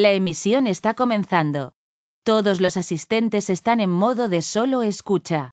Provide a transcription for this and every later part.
La emisión está comenzando. Todos los asistentes están en modo de solo escucha.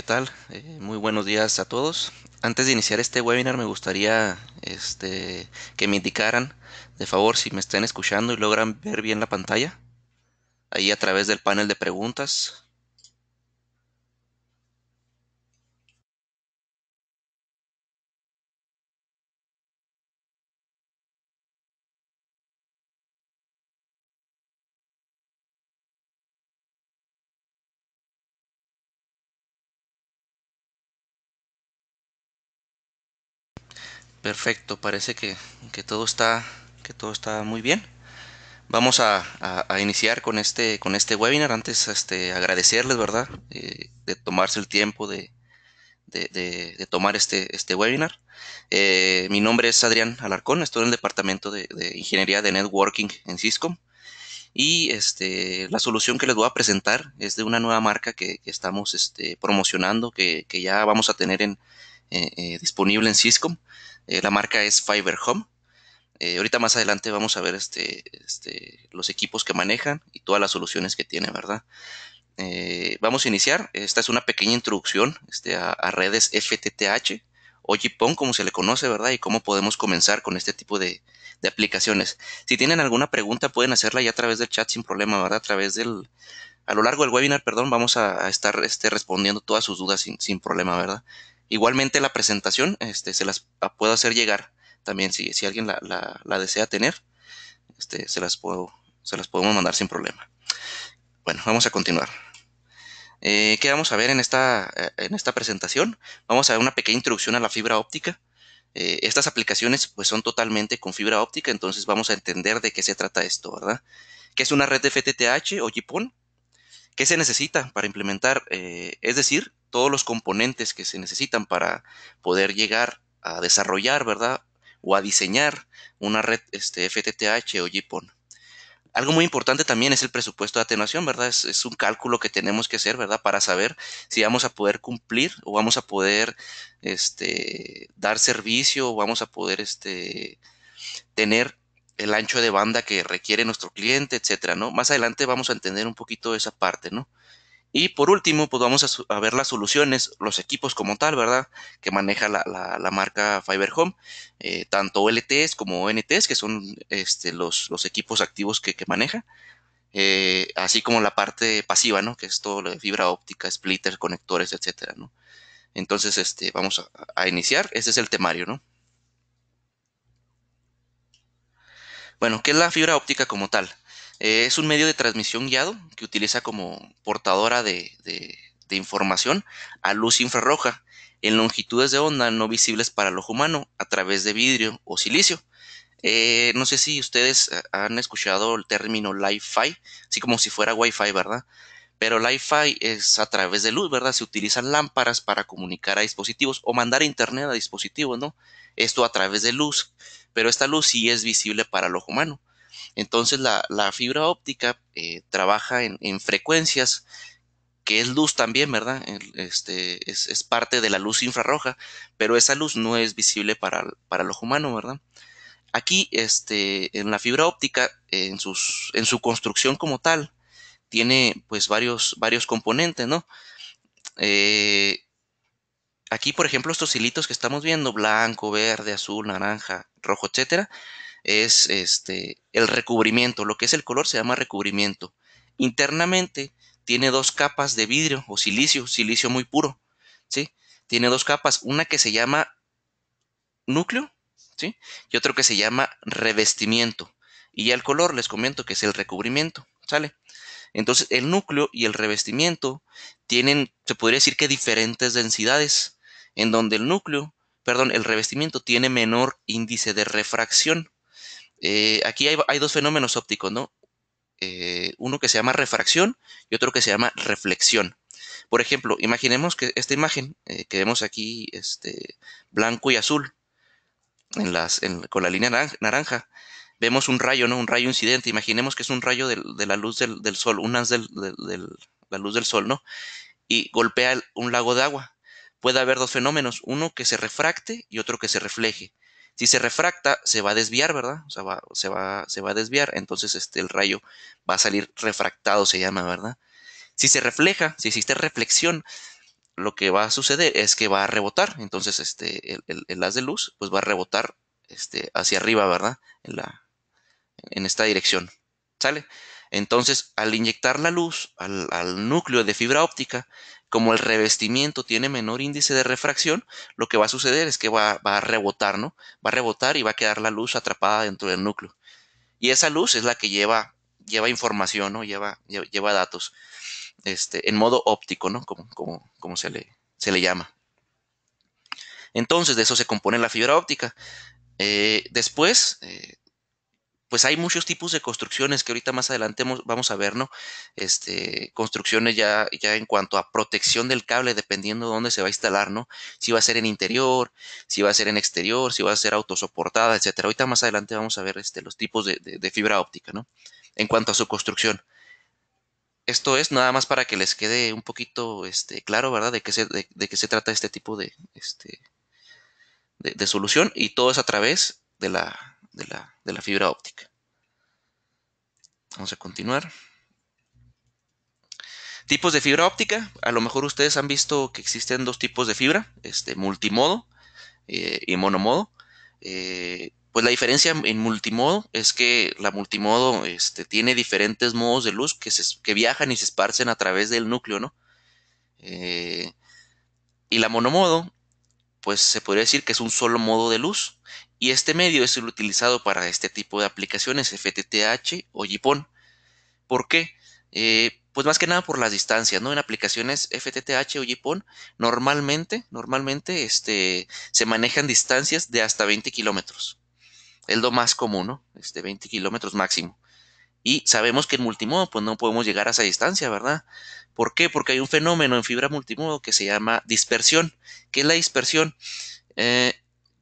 ¿qué tal? Eh, muy buenos días a todos. Antes de iniciar este webinar me gustaría este, que me indicaran, de favor, si me están escuchando y logran ver bien la pantalla, ahí a través del panel de preguntas. Perfecto, parece que, todo, está, que todo está muy bien. Vamos a, iniciar con este, con este webinar. Antes este, agradecerles, ¿verdad? Eh, de tomarse el tiempo de, de, tomar este, este webinar. Eh, mi nombre es Adrián Alarcón, estoy en el Departamento de, Ingeniería de Networking en Cisco. Y este, la solución que les voy a presentar es de una nueva marca que, estamos este, promocionando, que, ya vamos a tener en, eh, disponible en Cisco. Eh, la marca es Fiber Home. Eh, ahorita más adelante vamos a ver este, este, los equipos que manejan y todas las soluciones que tiene, ¿verdad? Eh, vamos a iniciar. Esta es una pequeña introducción este, a, redes FTTH o JPON, como se le conoce, ¿verdad? Y cómo podemos comenzar con este tipo de, aplicaciones. Si tienen alguna pregunta, pueden hacerla ya a través del chat sin problema, ¿verdad? A través del. A lo largo del webinar, perdón, vamos a, estar respondiendo todas sus dudas sin problema, ¿verdad? Igualmente la presentación, este, se las ah, puedo hacer llegar también si, alguien la, desea tener, este, se, las puedo, se las podemos mandar sin problema. Bueno, vamos a continuar. Eh, ¿Qué vamos a ver en esta, eh, en esta presentación? Vamos a ver una pequeña introducción a la fibra óptica. Eh, estas aplicaciones pues, son totalmente con fibra óptica, entonces vamos a entender de qué se trata esto, ¿verdad? ¿Qué es una red de FTTH o GPON? ¿Qué se necesita para implementar? Eh, es decir, todos los componentes que se necesitan para poder llegar a desarrollar, ¿verdad? O a diseñar una red este, FTTH o J-PON. Algo muy importante también es el presupuesto de atenuación, ¿verdad? Es, un cálculo que tenemos que hacer, ¿verdad? Para saber si vamos a poder cumplir o vamos a poder este, dar servicio o vamos a poder este, tener el ancho de banda que requiere nuestro cliente, etcétera, ¿no? Más adelante vamos a entender un poquito esa parte, ¿no? Y por último, pues vamos a, ver las soluciones, los equipos como tal, ¿verdad? Que maneja la, marca Fiber Home, eh, tanto LTS como NTS, que son este, los, equipos activos que, maneja, eh, así como la parte pasiva, ¿no? Que es todo fibra óptica, splitters, conectores, etcétera, ¿no? Entonces, este, vamos a, a iniciar. Este es el temario, ¿no? Bueno, ¿qué es la fibra óptica como tal? Eh, es un medio de transmisión guiado que utiliza como portadora de, información a luz infrarroja en longitudes de onda no visibles para el ojo humano a través de vidrio o silicio. Eh, no sé si ustedes eh, han escuchado el término Li-Fi, así como si fuera Wi-Fi, ¿verdad? Pero Li-Fi es a través de luz, ¿verdad? Se utilizan lámparas para comunicar a dispositivos o mandar internet a dispositivos, ¿no? esto a través de luz, pero esta luz sí es visible para el ojo humano. Entonces la, fibra óptica eh, trabaja en, frecuencias, que es luz también, ¿verdad? Este, es, parte de la luz infrarroja, pero esa luz no es visible para, para el ojo humano, ¿verdad? Aquí, este, en la fibra óptica, en, su construcción como tal, tiene pues varios, varios componentes, ¿no? Eh, aquí, por ejemplo, estos hilitos que estamos viendo, blanco, verde, azul, naranja, rojo, etcétera, es este el recubrimiento, lo que es el color se llama recubrimiento. Internamente tiene dos capas de vidrio o silicio, silicio muy puro, ¿sí? Tiene dos capas, una que se llama núcleo, ¿sí? Y otro que se llama revestimiento. Y ya el color les comento que es el recubrimiento, ¿sale? Entonces, el núcleo y el revestimiento tienen, se podría decir que diferentes densidades en donde el núcleo, perdón, el revestimiento tiene menor índice de refracción. Eh, aquí hay, dos fenómenos ópticos, ¿no? Eh, uno que se llama refracción y otro que se llama reflexión. Por ejemplo, imaginemos que esta imagen eh, que vemos aquí, este, blanco y azul, con la línea naranja, vemos un rayo, ¿no? Un rayo incidente. Imaginemos que es un rayo de, la luz del, sol, un de la luz del sol, ¿no? Y golpea un lago de agua puede haber dos fenómenos, uno que se refracte y otro que se refleje. Si se refracta, se va a desviar, ¿verdad? O sea, se, va, se, va, a desviar, entonces este, el rayo va a salir refractado, se llama, ¿verdad? Si se refleja, si existe reflexión, lo que va a suceder es que va a rebotar, entonces este, el, haz de luz pues va a rebotar este, hacia arriba, ¿verdad? En, la, en esta dirección. ¿Sale? Entonces, al inyectar la luz al, núcleo de fibra óptica, como el revestimiento tiene menor índice de refracción, lo que va a suceder es que va, a rebotar, ¿no? Va a rebotar y va a quedar la luz atrapada dentro del núcleo. Y esa luz es la que lleva, lleva información, ¿no? Lleva, lleva, datos. Este, en modo óptico, ¿no? Como, como, se, le, llama. Entonces, de eso se compone la fibra óptica. Eh, después, eh, pues hay muchos tipos de construcciones que ahorita más adelante vamos a ver, ¿no? Este, construcciones ya, ya en cuanto a protección del cable, dependiendo de dónde se va a instalar, ¿no? Si va a ser en interior, si va a ser en exterior, si va a ser autosoportada, etcétera. Ahorita más adelante vamos a ver este, los tipos de, fibra óptica, ¿no? En cuanto a su construcción. Esto es nada más para que les quede un poquito este, claro, ¿verdad? De qué se, de, qué se trata este tipo de, este, de solución. Y todo es a través de la de la, de la fibra óptica. Vamos a continuar. Tipos de fibra óptica. A lo mejor ustedes han visto que existen dos tipos de fibra, este, multimodo eh, y monomodo. Eh, pues la diferencia en multimodo es que la multimodo este, tiene diferentes modos de luz que, viajan y se esparcen a través del núcleo, ¿no? Eh, y la monomodo, pues se podría decir que es un solo modo de luz y este medio es el utilizado para este tipo de aplicaciones FTTH o JIPON. ¿Por qué? Eh, pues más que nada por las distancias, ¿no? En aplicaciones FTTH o JIPON normalmente, normalmente este, se manejan distancias de hasta 20 kilómetros. Es lo más común, ¿no? Este, 20 kilómetros máximo. Y sabemos que en multimodo pues no podemos llegar a esa distancia, ¿verdad? ¿Por qué? Porque hay un fenómeno en fibra multimodo que se llama dispersión. ¿Qué es la dispersión? Eh,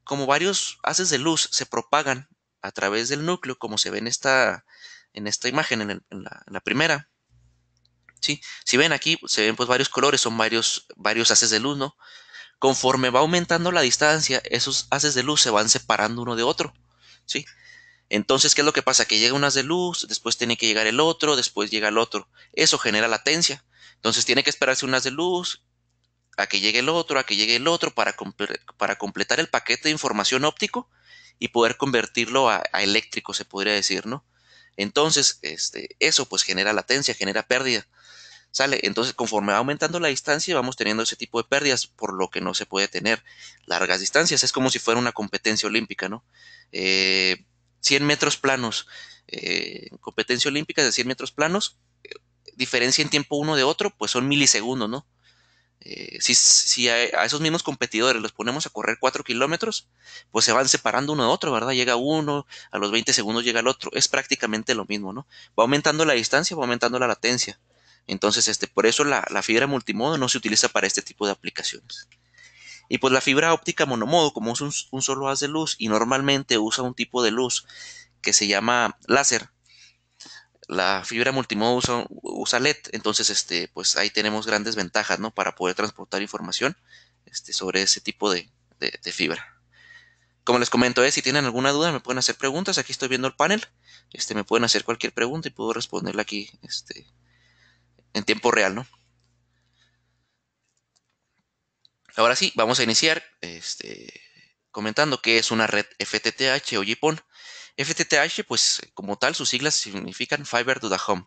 como varios haces de luz se propagan a través del núcleo, como se ve en esta, en esta imagen, en, la, primera, ¿sí? Si ven aquí, se ven pues varios colores, son varios, varios haces de luz, Conforme va aumentando la distancia, esos haces de luz se van separando uno de otro, ¿sí? Entonces, ¿qué es lo que pasa? Que llega un haz de luz, después tiene que llegar el otro, después llega el otro. Eso genera latencia. Entonces, tiene que esperarse un haz de luz, a que llegue el otro, a que llegue el otro, para, para completar el paquete de información óptico y poder convertirlo a, eléctrico, se podría decir, ¿no? Entonces, este, eso pues genera latencia, genera pérdida. ¿Sale? Entonces, conforme va aumentando la distancia, vamos teniendo ese tipo de pérdidas, por lo que no se puede tener largas distancias. Es como si fuera una competencia olímpica, ¿no? 100 eh, metros planos. Eh, competencia olímpica de 100 metros planos. Eh, diferencia en tiempo uno de otro, pues son milisegundos, ¿no? Eh, si, a, esos mismos competidores los ponemos a correr 4 kilómetros, pues se van separando uno de otro, ¿verdad? Llega uno, a los 20 segundos llega el otro, es prácticamente lo mismo, ¿no? Va aumentando la distancia, va aumentando la latencia. Entonces, este, por eso la, fibra multimodo no se utiliza para este tipo de aplicaciones. Y pues la fibra óptica monomodo, como es un solo haz de luz y normalmente usa un tipo de luz que se llama láser, la fibra multimodo usa, LED, entonces este, pues ahí tenemos grandes ventajas ¿no? para poder transportar información este, sobre ese tipo de, fibra. Como les comento, eh, si tienen alguna duda me pueden hacer preguntas, aquí estoy viendo el panel, este, me pueden hacer cualquier pregunta y puedo responderla aquí este, en tiempo real. ¿no? Ahora sí, vamos a iniciar este, comentando qué es una red FTTH o JPON. FTTH, pues como tal, sus siglas significan Fiber to the Home,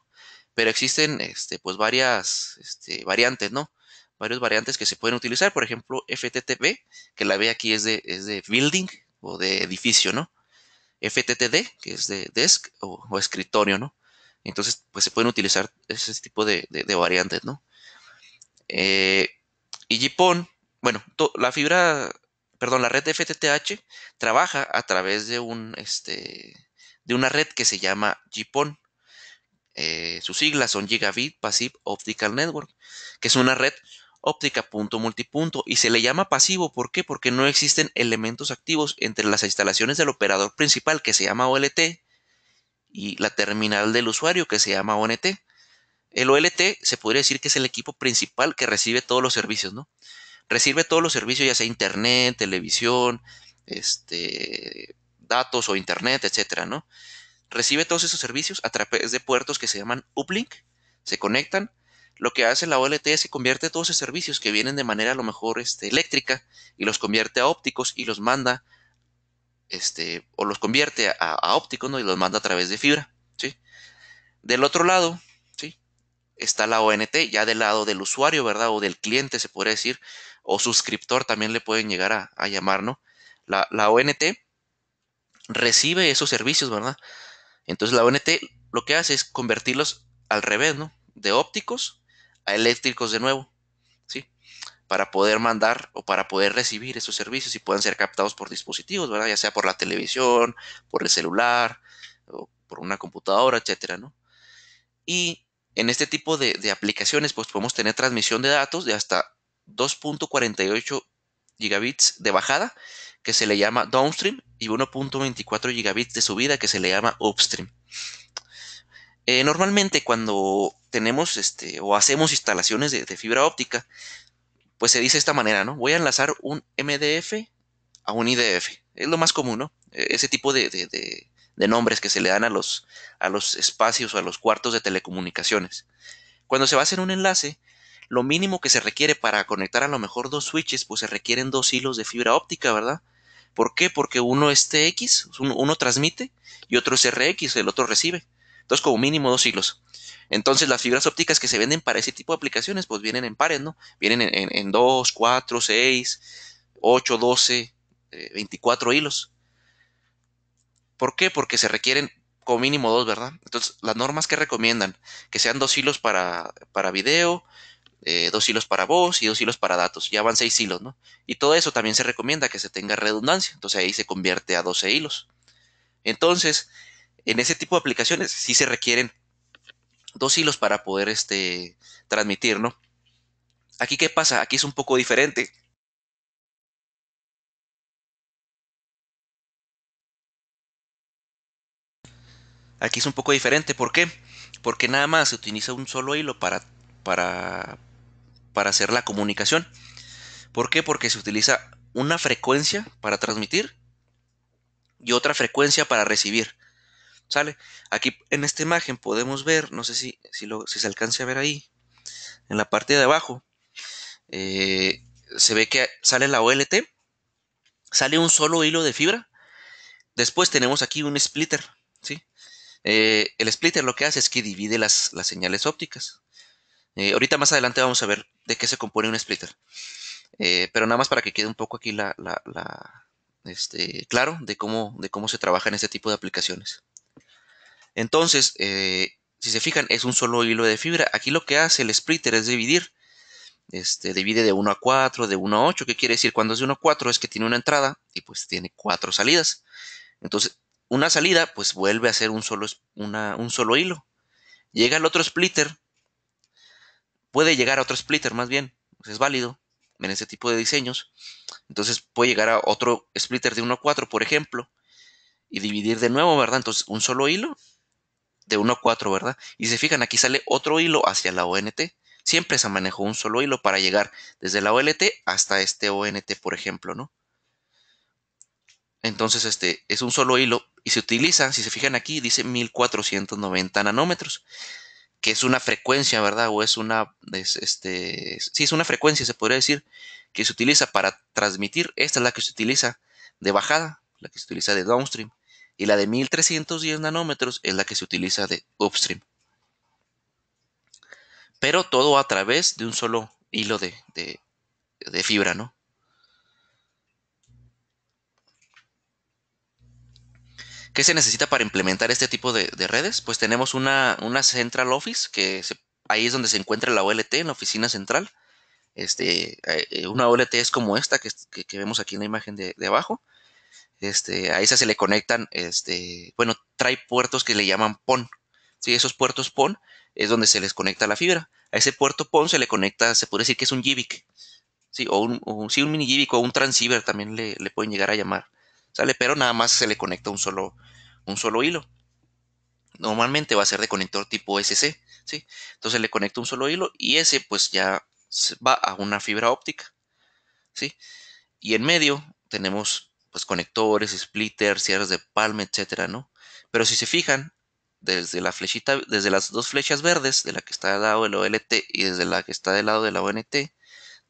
pero existen este, pues varias este, variantes, ¿no? Varios variantes que se pueden utilizar, por ejemplo, FTTB, que la ve aquí es de, building o de edificio, ¿no? FTTD, que es de desk o, escritorio, ¿no? Entonces, pues se pueden utilizar ese tipo de, variantes, ¿no? Eh, y GPON, bueno, la fibra perdón, la red de FTTH trabaja a través de un, este, de una red que se llama GPON. Eh, sus siglas son Gigabit Passive Optical Network, que es una red óptica punto multipunto y se le llama pasivo, ¿por qué? Porque no existen elementos activos entre las instalaciones del operador principal que se llama OLT y la terminal del usuario que se llama ONT. El OLT se podría decir que es el equipo principal que recibe todos los servicios, ¿no? recibe todos los servicios, ya sea internet, televisión, este, datos o internet, etcétera, ¿no? Recibe todos esos servicios a través de puertos que se llaman uplink, se conectan. Lo que hace la OLT es que convierte todos esos servicios que vienen de manera a lo mejor este, eléctrica y los convierte a ópticos y los manda, este, o los convierte a, ópticos, ¿no? Y los manda a través de fibra, ¿sí? Del otro lado, ¿sí? Está la ONT, ya del lado del usuario, ¿verdad? O del cliente, se podría decir o suscriptor también le pueden llegar a, llamar, ¿no? La, ONT recibe esos servicios, ¿verdad? Entonces la ONT lo que hace es convertirlos al revés, ¿no? De ópticos a eléctricos de nuevo, ¿sí? Para poder mandar o para poder recibir esos servicios y puedan ser captados por dispositivos, ¿verdad? Ya sea por la televisión, por el celular, o por una computadora, etcétera, ¿no? Y en este tipo de aplicaciones, pues podemos tener transmisión de datos de hasta 2.48 gigabits de bajada, que se le llama downstream, y 1.24 gigabits de subida, que se le llama upstream. Eh, normalmente cuando tenemos este, o hacemos instalaciones de, fibra óptica, pues se dice de esta manera, ¿no? Voy a enlazar un MDF a un IDF. Es lo más común, ¿no? E, ese tipo de, de, nombres que se le dan a los, a los espacios o a los cuartos de telecomunicaciones. Cuando se va a hacer un enlace, lo mínimo que se requiere para conectar a lo mejor dos switches, pues se requieren dos hilos de fibra óptica, ¿verdad? ¿Por qué? Porque uno es TX, uno, transmite y otro es RX, el otro recibe. Entonces, como mínimo dos hilos. Entonces, las fibras ópticas que se venden para ese tipo de aplicaciones, pues vienen en pares, ¿no? Vienen en, 2, 4, 6, 8, 12, 24 hilos. ¿Por qué? Porque se requieren como mínimo dos, ¿verdad? Entonces, las normas que recomiendan, que sean dos hilos para, para video, eh, dos hilos para voz y dos hilos para datos. Ya van seis hilos, ¿no? Y todo eso también se recomienda que se tenga redundancia. Entonces ahí se convierte a 12 hilos. Entonces, en ese tipo de aplicaciones sí se requieren dos hilos para poder este, transmitir, ¿no? Aquí qué pasa? Aquí es un poco diferente. Aquí es un poco diferente. ¿Por qué? Porque nada más se utiliza un solo hilo para, para para hacer la comunicación. ¿Por qué? Porque se utiliza una frecuencia para transmitir y otra frecuencia para recibir. ¿Sale? Aquí en esta imagen podemos ver, no sé si, si, se alcance a ver ahí, en la parte de abajo, eh, se ve que sale la OLT, sale un solo hilo de fibra, después tenemos aquí un splitter, ¿sí? Eh, el splitter lo que hace es que divide las, señales ópticas. Eh, ahorita más adelante vamos a ver de qué se compone un splitter. Eh, pero nada más para que quede un poco aquí la, este, claro de cómo, de cómo se trabaja en este tipo de aplicaciones. Entonces, eh, si se fijan, es un solo hilo de fibra. Aquí lo que hace el splitter es dividir. Este, divide de 1 a 4, de 1 a 8. ¿Qué quiere decir? Cuando es de 1 a 4 es que tiene una entrada y pues tiene cuatro salidas. Entonces, una salida pues vuelve a ser un solo, un solo hilo. Llega el otro splitter puede llegar a otro splitter más bien, es válido en ese tipo de diseños. Entonces puede llegar a otro splitter de 1 a 4, por ejemplo, y dividir de nuevo, ¿verdad? Entonces un solo hilo de 1 a 4, ¿verdad? Y se fijan, aquí sale otro hilo hacia la ONT. Siempre se manejó un solo hilo para llegar desde la OLT hasta este ONT, por ejemplo, ¿no? Entonces, este es un solo hilo y se utiliza, si se fijan aquí, dice 1490 nanómetros que es una frecuencia, ¿verdad? O es una, este, sí, es una frecuencia, se podría decir, que se utiliza para transmitir. Esta es la que se utiliza de bajada, la que se utiliza de downstream. Y la de 1310 nanómetros es la que se utiliza de upstream. Pero todo a través de un solo hilo de, de fibra, ¿no? ¿Qué se necesita para implementar este tipo de, redes? Pues tenemos una, Central Office, que ahí es donde se encuentra la OLT, en la oficina central. Este, eh, una OLT es como esta que, vemos aquí en la imagen de, abajo. Este, a esa se le conectan, este, bueno, trae puertos que le llaman PON. esos puertos PON es donde se les conecta la fibra. A ese puerto PON se le conecta, se puede decir que es un Jibic. Sí, o un, un mini Jibic o un transceiver también le pueden llegar a llamar. ¿sale? Pero nada más se le conecta un solo, un solo hilo. Normalmente va a ser de conector tipo SC, ¿sí? Entonces le conecta un solo hilo y ese pues ya va a una fibra óptica, ¿sí? Y en medio tenemos pues conectores, splitters, cierres de palma, etcétera, ¿no? Pero si se fijan, desde la flechita, desde las dos flechas verdes, de la que está al lado del OLT y desde la que está del lado de la ONT,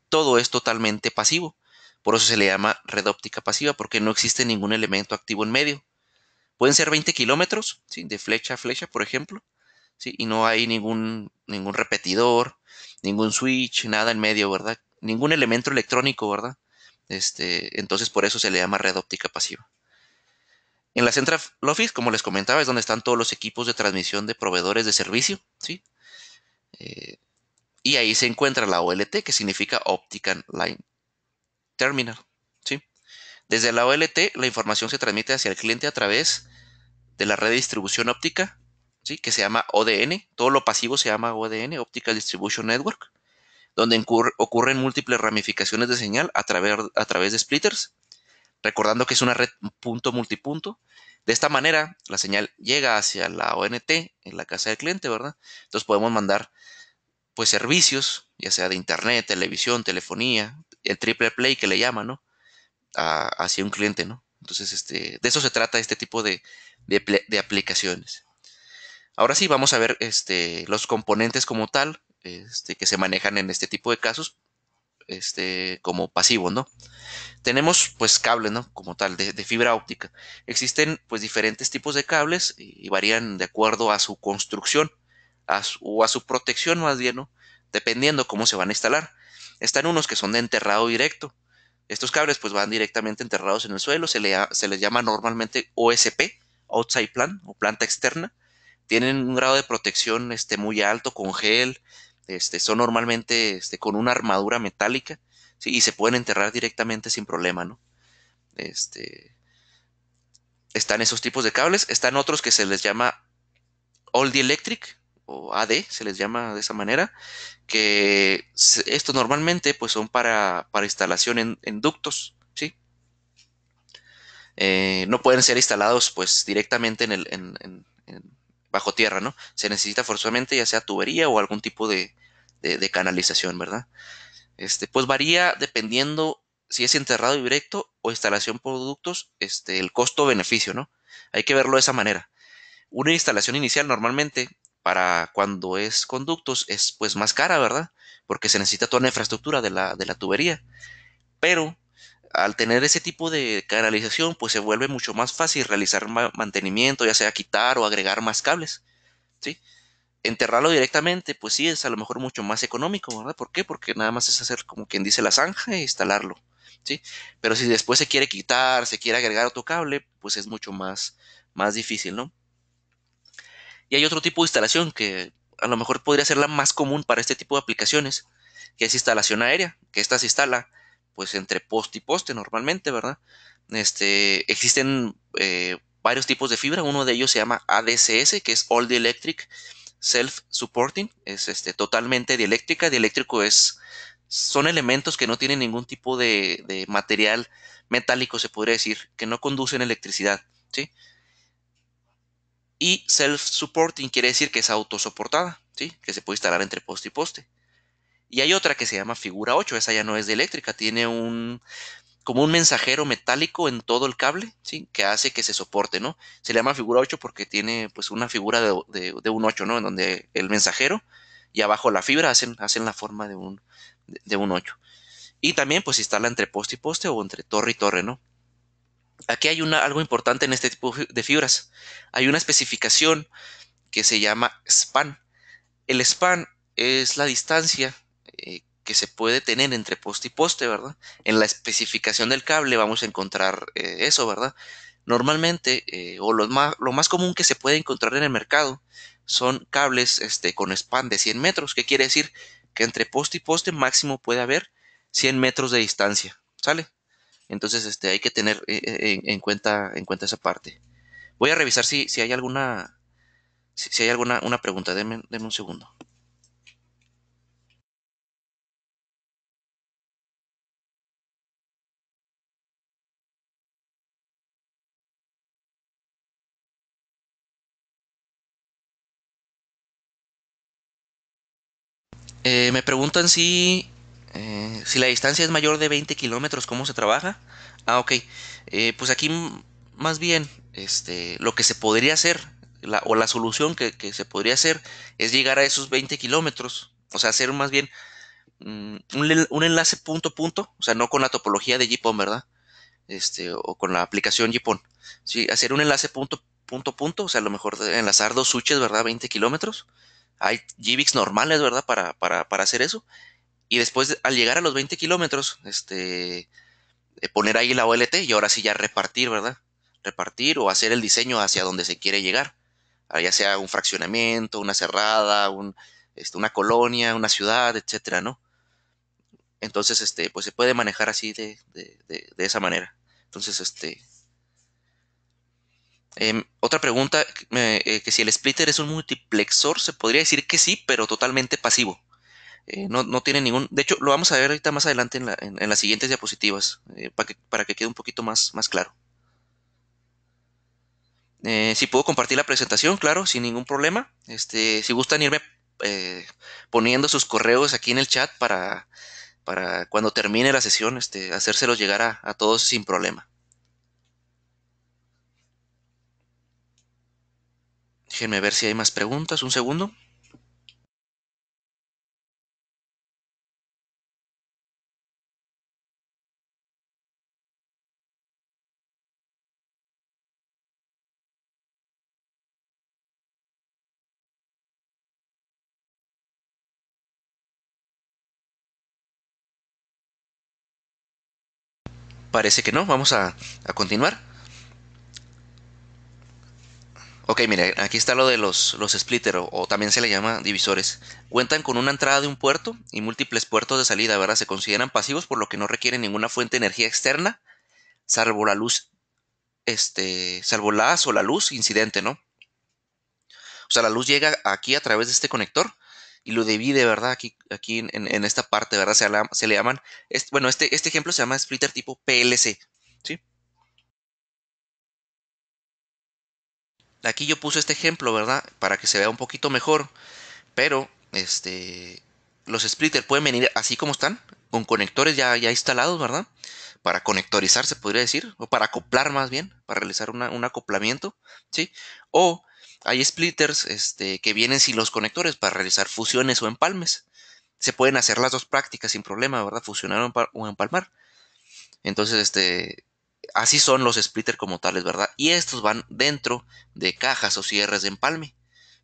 todo es totalmente pasivo. Por eso se le llama red óptica pasiva, porque no existe ningún elemento activo en medio. Pueden ser 20 kilómetros, ¿sí? de flecha a flecha, por ejemplo, y no hay ningún, ningún repetidor, ningún switch, nada en medio, ¿verdad? Ningún elemento electrónico, ¿verdad? Este, entonces por eso se le llama red óptica pasiva. En la Central Office, como les comentaba, es donde están todos los equipos de transmisión de proveedores de servicio, ¿sí? Eh, y ahí se encuentra la OLT, que significa Optical Line terminal. ¿sí? Desde la OLT, la información se transmite hacia el cliente a través de la red de distribución óptica, ¿sí? que se llama ODN. Todo lo pasivo se llama ODN, Optical Distribution Network, donde ocurren múltiples ramificaciones de señal a través, a través de splitters, recordando que es una red punto-multipunto. De esta manera, la señal llega hacia la ONT, en la casa del cliente, ¿verdad? Entonces podemos mandar pues servicios, ya sea de internet, televisión, telefonía, el triple play que le llama, ¿no? hacia un cliente, ¿no? Entonces, este, de eso se trata este tipo de, de, aplicaciones. Ahora sí, vamos a ver este, los componentes como tal este, que se manejan en este tipo de casos este, como pasivos, ¿no? Tenemos pues cables, ¿no? Como tal, de, fibra óptica. Existen pues diferentes tipos de cables y, varían de acuerdo a su construcción o a su protección más bien, ¿no? Dependiendo cómo se van a instalar están unos que son de enterrado directo. Estos cables pues van directamente enterrados en el suelo, se, le, se les llama normalmente OSP, Outside plan o planta externa. Tienen un grado de protección este, muy alto con gel, este, son normalmente este, con una armadura metálica ¿sí? y se pueden enterrar directamente sin problema, ¿no? Este, están esos tipos de cables, están otros que se les llama All the Electric, AD, se les llama de esa manera, que esto normalmente pues son para, para instalación en, ductos, ¿sí? Eh, no pueden ser instalados pues directamente en el, en, bajo tierra, ¿no? Se necesita forzosamente ya sea tubería o algún tipo de, canalización, ¿verdad? Este, pues varía dependiendo si es enterrado directo o instalación por ductos, este, el costo-beneficio, ¿no? Hay que verlo de esa manera. Una instalación inicial normalmente para cuando es conductos es pues más cara, ¿verdad? Porque se necesita toda la infraestructura de la, de la tubería. Pero al tener ese tipo de canalización, pues se vuelve mucho más fácil realizar mantenimiento, ya sea quitar o agregar más cables, ¿sí? Enterrarlo directamente, pues sí, es a lo mejor mucho más económico, ¿verdad? ¿Por qué? Porque nada más es hacer como quien dice la zanja e instalarlo, ¿sí? Pero si después se quiere quitar, se quiere agregar otro cable, pues es mucho más, más difícil, ¿no? Y hay otro tipo de instalación que a lo mejor podría ser la más común para este tipo de aplicaciones, que es instalación aérea, que esta se instala pues entre poste y poste normalmente, ¿verdad? Este, existen eh, varios tipos de fibra, uno de ellos se llama ADCS, que es All Dielectric Self Supporting, es este, totalmente dieléctrica, dieléctrico es, son elementos que no tienen ningún tipo de, de material metálico, se podría decir, que no conducen electricidad, ¿sí? Y self-supporting quiere decir que es autosoportada, ¿sí? que se puede instalar entre poste y poste. Y hay otra que se llama figura 8, esa ya no es de eléctrica, tiene un como un mensajero metálico en todo el cable, ¿sí? que hace que se soporte, ¿no? Se le llama figura 8 porque tiene pues una figura de, de, un 8, ¿no? En donde el mensajero y abajo la fibra hacen, hacen la forma de un, de, un 8. Y también pues instala entre poste y poste o entre torre y torre, ¿no? Aquí hay una, algo importante en este tipo de fibras. Hay una especificación que se llama span. El span es la distancia eh, que se puede tener entre poste y poste, ¿verdad? En la especificación del cable vamos a encontrar eh, eso, ¿verdad? Normalmente, eh, o lo más, lo más, común que se puede encontrar en el mercado son cables este, con span de 100 metros, que quiere decir que entre poste y poste máximo puede haber 100 metros de distancia, ¿sale? Entonces, este, hay que tener eh, eh, en, cuenta, en cuenta esa parte. Voy a revisar si, si hay alguna, si, hay alguna una pregunta. Denme, un segundo. Eh, me preguntan si eh, si la distancia es mayor de 20 kilómetros, ¿cómo se trabaja? Ah, ok. Eh, pues aquí más bien este, lo que se podría hacer o la solución que, se podría hacer es llegar a esos 20 kilómetros. O sea, hacer más bien mm, un, enlace punto punto. O sea, no con la topología de Jipon, ¿verdad? Este, o con la aplicación Jipon. Sí, hacer un enlace punto punto punto. O sea, a lo mejor enlazar dos switches, ¿verdad? 20 kilómetros. Hay GBICs normales, ¿verdad? Para, para, para hacer eso. Y después, al llegar a los 20 kilómetros, este, eh, poner ahí la OLT y ahora sí ya repartir, ¿verdad? Repartir o hacer el diseño hacia donde se quiere llegar. Ah, ya sea un fraccionamiento, una cerrada, un, este, una colonia, una ciudad, etcétera, ¿no? Entonces, este, pues se puede manejar así de, de, de, esa manera. Entonces, este. Em, otra pregunta, eh, que si el splitter es un multiplexor, se podría decir que sí, pero totalmente pasivo. Eh, no, tiene ningún. De hecho, lo vamos a ver ahorita más adelante en, en, las siguientes diapositivas, eh, para, que, para, que, quede un poquito más, más claro. Eh, si puedo compartir la presentación, claro, sin ningún problema. Este, si gustan irme poniendo sus correos aquí en el chat para, cuando termine la sesión, este, hacérselos llegar a, a todos sin problema. Déjenme ver si hay más preguntas. Un segundo. Parece que no. Vamos a, continuar. Ok, mire, aquí está lo de los, los splitter o, también se le llama divisores. Cuentan con una entrada de un puerto y múltiples puertos de salida, ¿verdad? Se consideran pasivos por lo que no requieren ninguna fuente de energía externa, salvo la luz, este, salvo la o la luz incidente, ¿no? O sea, la luz llega aquí a través de este conector y lo divide, verdad aquí, aquí en, esta parte, ¿verdad? Se, se le llaman, bueno, este, este ejemplo se llama splitter tipo PLC, ¿sí? Aquí yo puse este ejemplo, ¿verdad? Para que se vea un poquito mejor, pero este, los splitter pueden venir así como están, con conectores ya, ya instalados, ¿verdad? Para conectorizar, podría decir, o para acoplar más bien, para realizar un acoplamiento, ¿sí? O hay splitters este, que vienen sin los conectores para realizar fusiones o empalmes. Se pueden hacer las dos prácticas sin problema, ¿verdad? Fusionar o empalmar. Entonces, este, así son los splitters como tales, ¿verdad? Y estos van dentro de cajas o cierres de empalme.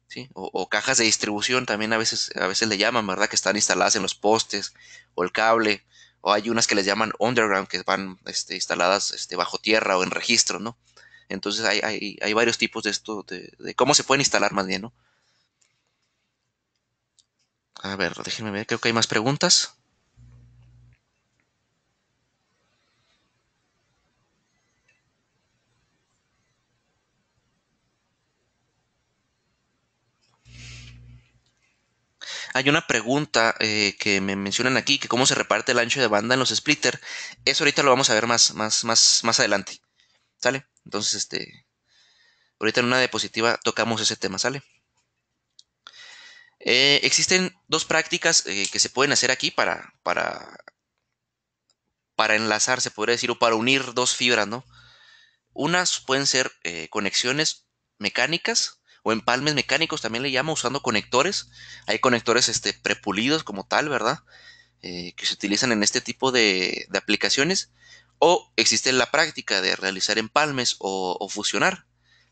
¿Sí? O, o, cajas de distribución también a veces, a veces le llaman, ¿verdad? Que están instaladas en los postes o el cable, o hay unas que les llaman underground, que van este, instaladas este, bajo tierra o en registro, ¿no? Entonces hay, varios tipos de esto, de, cómo se pueden instalar más bien, ¿no? A ver, déjenme ver, creo que hay más preguntas. Hay una pregunta eh, que me mencionan aquí, que cómo se reparte el ancho de banda en los splitter. Eso ahorita lo vamos a ver más, más, más, más adelante. ¿Sale? Entonces, este, ahorita en una diapositiva tocamos ese tema, ¿sale? Eh, existen dos prácticas eh, que se pueden hacer aquí para, para, para enlazar, se podría decir, o para unir dos fibras, ¿no? Unas pueden ser eh, conexiones mecánicas o empalmes mecánicos, también le llamo, usando conectores. Hay conectores este, prepulidos como tal, ¿verdad? que se utilizan en este tipo de, de aplicaciones. O existe la práctica de realizar empalmes o, fusionar.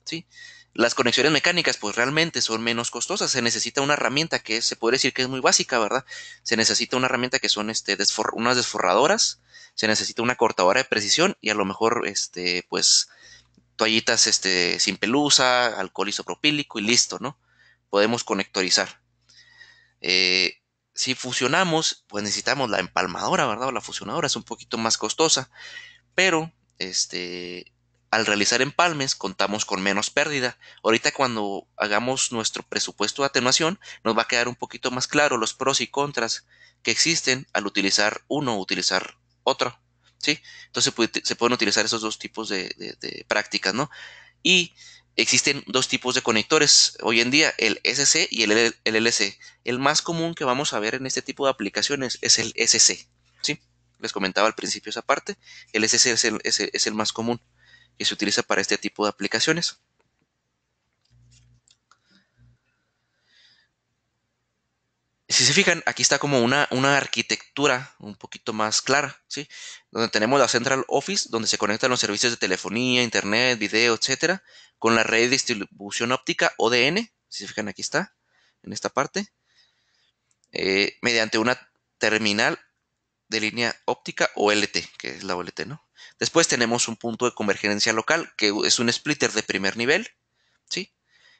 ¿sí? Las conexiones mecánicas pues realmente son menos costosas. Se necesita una herramienta que se puede decir que es muy básica, ¿verdad? Se necesita una herramienta que son este, unas desforradoras, se necesita una cortadora de precisión y a lo mejor este, pues toallitas este, sin pelusa, alcohol isopropílico y listo, ¿no? Podemos conectorizar. Eh, si fusionamos, pues necesitamos la empalmadora, ¿verdad? O la fusionadora es un poquito más costosa, pero este, al realizar empalmes contamos con menos pérdida. Ahorita cuando hagamos nuestro presupuesto de atenuación nos va a quedar un poquito más claro los pros y contras que existen al utilizar uno o utilizar otro. ¿sí? Entonces se, pueden utilizar esos dos tipos de, de prácticas, ¿no? Y Existen dos tipos de conectores hoy en día, el SC y el LLC. El más común que vamos a ver en este tipo de aplicaciones es el SC. ¿sí? Les comentaba al principio esa parte. El SC es es el más común que se utiliza para este tipo de aplicaciones. Si se fijan, aquí está como una, una arquitectura un poquito más clara, ¿sí? Donde tenemos la Central Office, donde se conectan los servicios de telefonía, internet, video, etcétera, con la red de distribución óptica ODN, si se fijan aquí está, en esta parte, eh, mediante una terminal de línea óptica OLT, que es la OLT, ¿no? Después tenemos un punto de convergencia local, que es un splitter de primer nivel, ¿sí?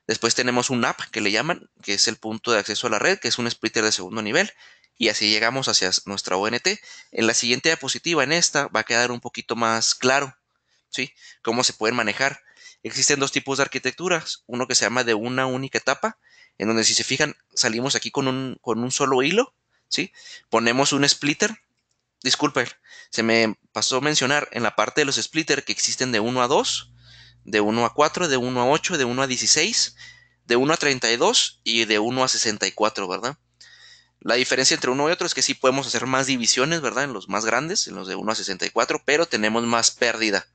Después tenemos un app que le llaman, que es el punto de acceso a la red, que es un splitter de segundo nivel. Y así llegamos hacia nuestra ONT. En la siguiente diapositiva, en esta, va a quedar un poquito más claro, ¿sí? Cómo se pueden manejar. Existen dos tipos de arquitecturas. Uno que se llama de una única etapa, en donde si se fijan, salimos aquí con un, solo hilo, ¿sí? Ponemos un splitter. disculpe se me pasó a mencionar en la parte de los splitter que existen de uno a 2 de 1 a 4, de 1 a 8, de 1 a 16, de 1 a 32 y de 1 a 64, ¿verdad? La diferencia entre uno y otro es que sí podemos hacer más divisiones, ¿verdad? En los más grandes, en los de 1 a 64, pero tenemos más pérdida.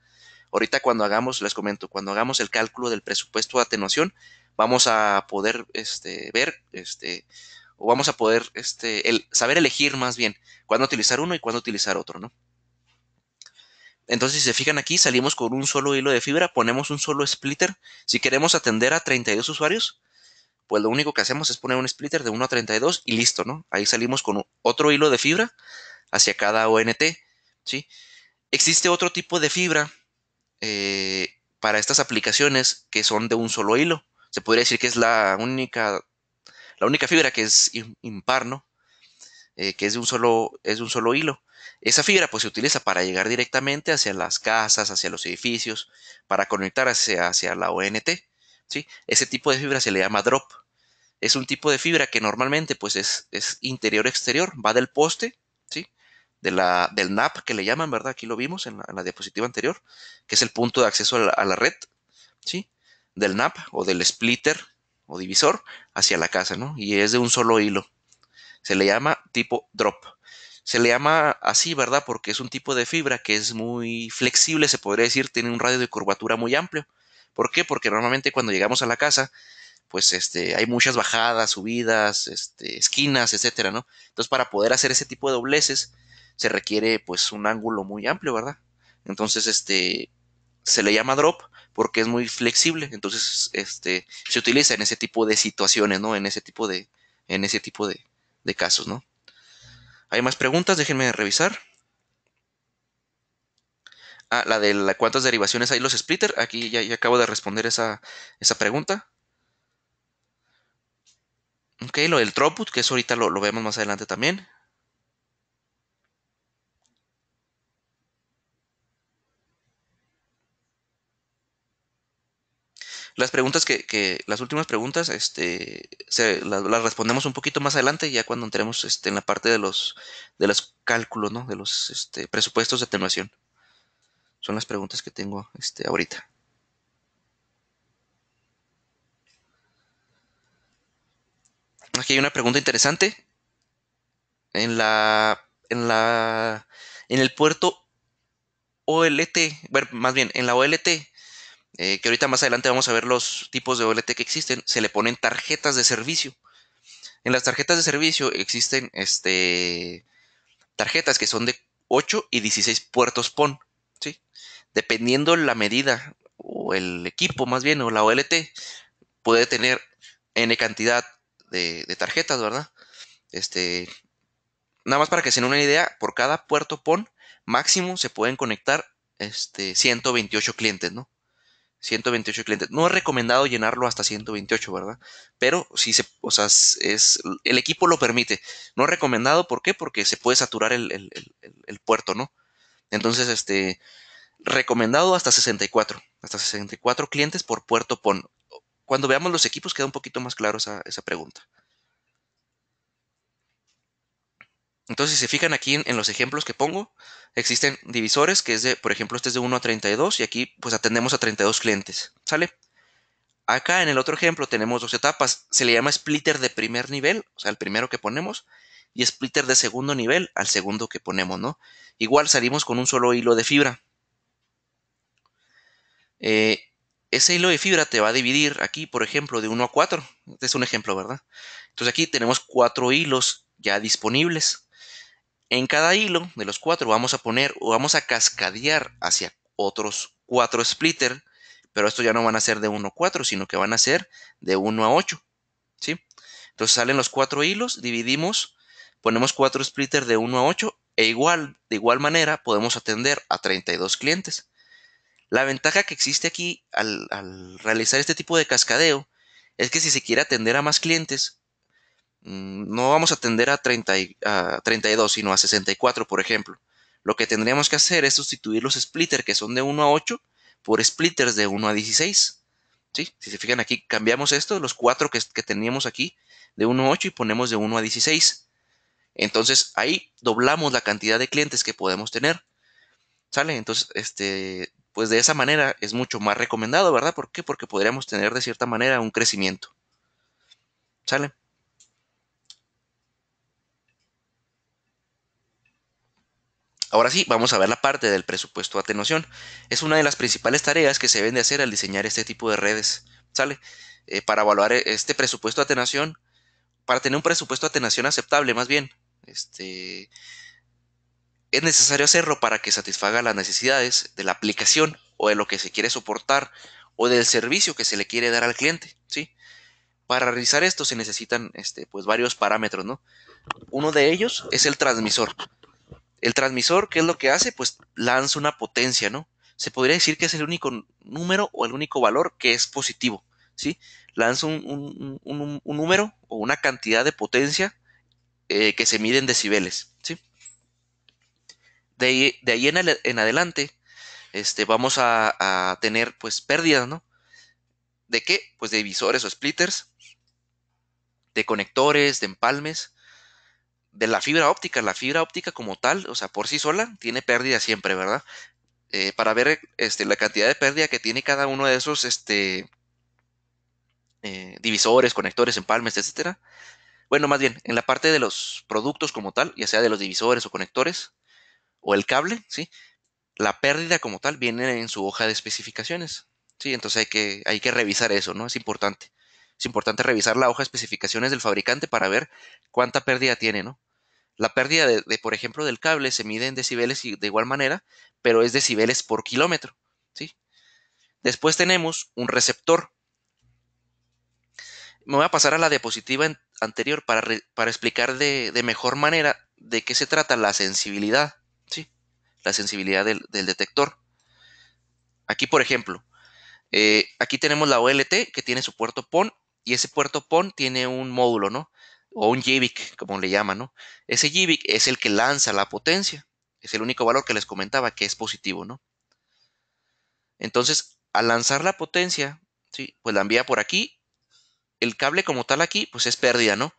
Ahorita cuando hagamos, les comento, cuando hagamos el cálculo del presupuesto de atenuación, vamos a poder este, ver, este, o vamos a poder este, el, saber elegir más bien cuándo utilizar uno y cuándo utilizar otro, ¿no? Entonces, si se fijan aquí, salimos con un solo hilo de fibra, ponemos un solo splitter. Si queremos atender a 32 usuarios, pues lo único que hacemos es poner un splitter de 1 a 32 y listo, ¿no? Ahí salimos con otro hilo de fibra hacia cada ONT, ¿sí? Existe otro tipo de fibra eh, para estas aplicaciones que son de un solo hilo. Se podría decir que es la única, la única fibra que es impar, ¿no? Eh, que es de un solo, es de un solo hilo. Esa fibra pues, se utiliza para llegar directamente hacia las casas, hacia los edificios, para conectar hacia, hacia la ONT. ¿sí? Ese tipo de fibra se le llama drop. Es un tipo de fibra que normalmente pues, es, interior-exterior, va del poste, ¿sí? de la, del NAP que le llaman, ¿verdad? Aquí lo vimos en la, diapositiva anterior, que es el punto de acceso a la, a la red, ¿sí? del NAP o del splitter o divisor hacia la casa, ¿no? y es de un solo hilo. Se le llama tipo drop. Se le llama así, ¿verdad? Porque es un tipo de fibra que es muy flexible, se podría decir, tiene un radio de curvatura muy amplio. ¿Por qué? Porque normalmente cuando llegamos a la casa, pues este, hay muchas bajadas, subidas, este, esquinas, etcétera, ¿no? Entonces, para poder hacer ese tipo de dobleces, se requiere pues un ángulo muy amplio, ¿verdad? Entonces, este, se le llama drop porque es muy flexible, entonces, este, se utiliza en ese tipo de situaciones, ¿no? En ese tipo de, en ese tipo de, de casos, ¿no? Hay más preguntas, déjenme revisar. Ah, la de cuántas derivaciones hay los splitter. Aquí ya, acabo de responder esa, esa, pregunta. Ok, lo del throughput, que eso ahorita lo, lo vemos más adelante también. Las preguntas que, que las últimas preguntas, este, las, respondemos un poquito más adelante, ya cuando entremos este, en la parte de los, de los cálculos, ¿no? De los este, presupuestos de atenuación. Son las preguntas que tengo este, ahorita. Aquí hay una pregunta interesante. En la, en la, en el puerto OLT, ver, más bien, en la OLT eh, que ahorita más adelante vamos a ver los tipos de OLT que existen, se le ponen tarjetas de servicio. En las tarjetas de servicio existen este, tarjetas que son de 8 y 16 puertos PON, Dependiendo la medida o el equipo más bien o la OLT, puede tener N cantidad de, tarjetas, ¿verdad? Este, nada más para que se den una idea, por cada puerto PON máximo se pueden conectar este, 128 clientes, ¿no? 128 clientes. No es recomendado llenarlo hasta 128, ¿verdad? Pero sí se, o sea, es, el equipo lo permite. No es recomendado, ¿por qué? Porque se puede saturar el, puerto, ¿no? Entonces, este, recomendado hasta 64, hasta 64 clientes por puerto PON. Cuando veamos los equipos queda un poquito más claro esa, esa pregunta. Entonces, si se fijan aquí en, los ejemplos que pongo, existen divisores, que es de, por ejemplo, este es de 1 a 32 y aquí pues atendemos a 32 clientes, ¿sale? Acá en el otro ejemplo tenemos dos etapas, se le llama splitter de primer nivel, o sea, el primero que ponemos, y splitter de segundo nivel al segundo que ponemos, ¿no? Igual salimos con un solo hilo de fibra. Eh, ese hilo de fibra te va a dividir aquí, por ejemplo, de 1 a 4. Este es un ejemplo, ¿verdad? Entonces aquí tenemos cuatro hilos ya disponibles. En cada hilo de los cuatro vamos a poner o vamos a cascadear hacia otros cuatro splitter, pero estos ya no van a ser de 1 a 4, sino que van a ser de 1 a 8. ¿sí? Entonces salen los cuatro hilos, dividimos, ponemos cuatro splitter de 1 a 8 e igual, de igual manera podemos atender a 32 clientes. La ventaja que existe aquí al, al realizar este tipo de cascadeo es que si se quiere atender a más clientes, Mm, no vamos a tender a, 30 a 32, sino a 64, por ejemplo. Lo que tendríamos que hacer es sustituir los splitters que son de 1 a 8 por splitters de 1 a 16. ¿Sí? Si se fijan aquí, cambiamos esto, los 4 que, que, teníamos aquí, de 1 a 8 y ponemos de 1 a 16. Entonces ahí doblamos la cantidad de clientes que podemos tener. ¿Sale? Entonces, este, pues de esa manera es mucho más recomendado, ¿verdad? ¿Por qué? Porque podríamos tener de cierta manera un crecimiento. ¿Sale? Ahora sí, vamos a ver la parte del presupuesto de atenuación. Es una de las principales tareas que se deben de hacer al diseñar este tipo de redes. ¿Sale? Eh, para evaluar eh, este presupuesto de atenuación, para tener un presupuesto de atenuación aceptable, más bien, este, es necesario hacerlo para que satisfaga las necesidades de la aplicación o de lo que se quiere soportar o del servicio que se le quiere dar al cliente, ¿sí? Para realizar esto se necesitan este, pues, varios parámetros, ¿no? Uno de ellos es el transmisor. El transmisor, ¿qué es lo que hace? Pues lanza una potencia, ¿no? Se podría decir que es el único número o el único valor que es positivo, ¿sí? Lanza un, número o una cantidad de potencia eh, que se mide en decibeles, ¿sí? De ahí, de ahí en, adelante, este, vamos a, a tener, pues, pérdidas, ¿no? ¿De qué? Pues de divisores o splitters, de conectores, de empalmes, de la fibra óptica. La fibra óptica como tal, o sea, por sí sola, tiene pérdida siempre, ¿verdad? Eh, para ver este, la cantidad de pérdida que tiene cada uno de esos este, eh, divisores, conectores, empalmes, etcétera. Bueno, más bien, en la parte de los productos como tal, ya sea de los divisores o conectores, o el cable, ¿sí? La pérdida como tal viene en su hoja de especificaciones. Sí, entonces hay que, hay que revisar eso, ¿no? Es importante es importante revisar la hoja de especificaciones del fabricante para ver cuánta pérdida tiene, ¿no? La pérdida de, por ejemplo, del cable se mide en decibeles de igual manera, pero es decibeles por kilómetro, ¿sí? Después tenemos un receptor. Me voy a pasar a la diapositiva anterior para, para explicar de, mejor manera de qué se trata la sensibilidad, ¿sí? La sensibilidad del, detector. Aquí, por ejemplo, eh, aquí tenemos la OLT que tiene su puerto PON y ese puerto PON tiene un módulo, ¿no? O un JBIC, como le llaman, ¿no? Ese JBIC es el que lanza la potencia. Es el único valor que les comentaba que es positivo, ¿no? Entonces, al lanzar la potencia, ¿sí? pues la envía por aquí. El cable como tal aquí, pues es pérdida, ¿no?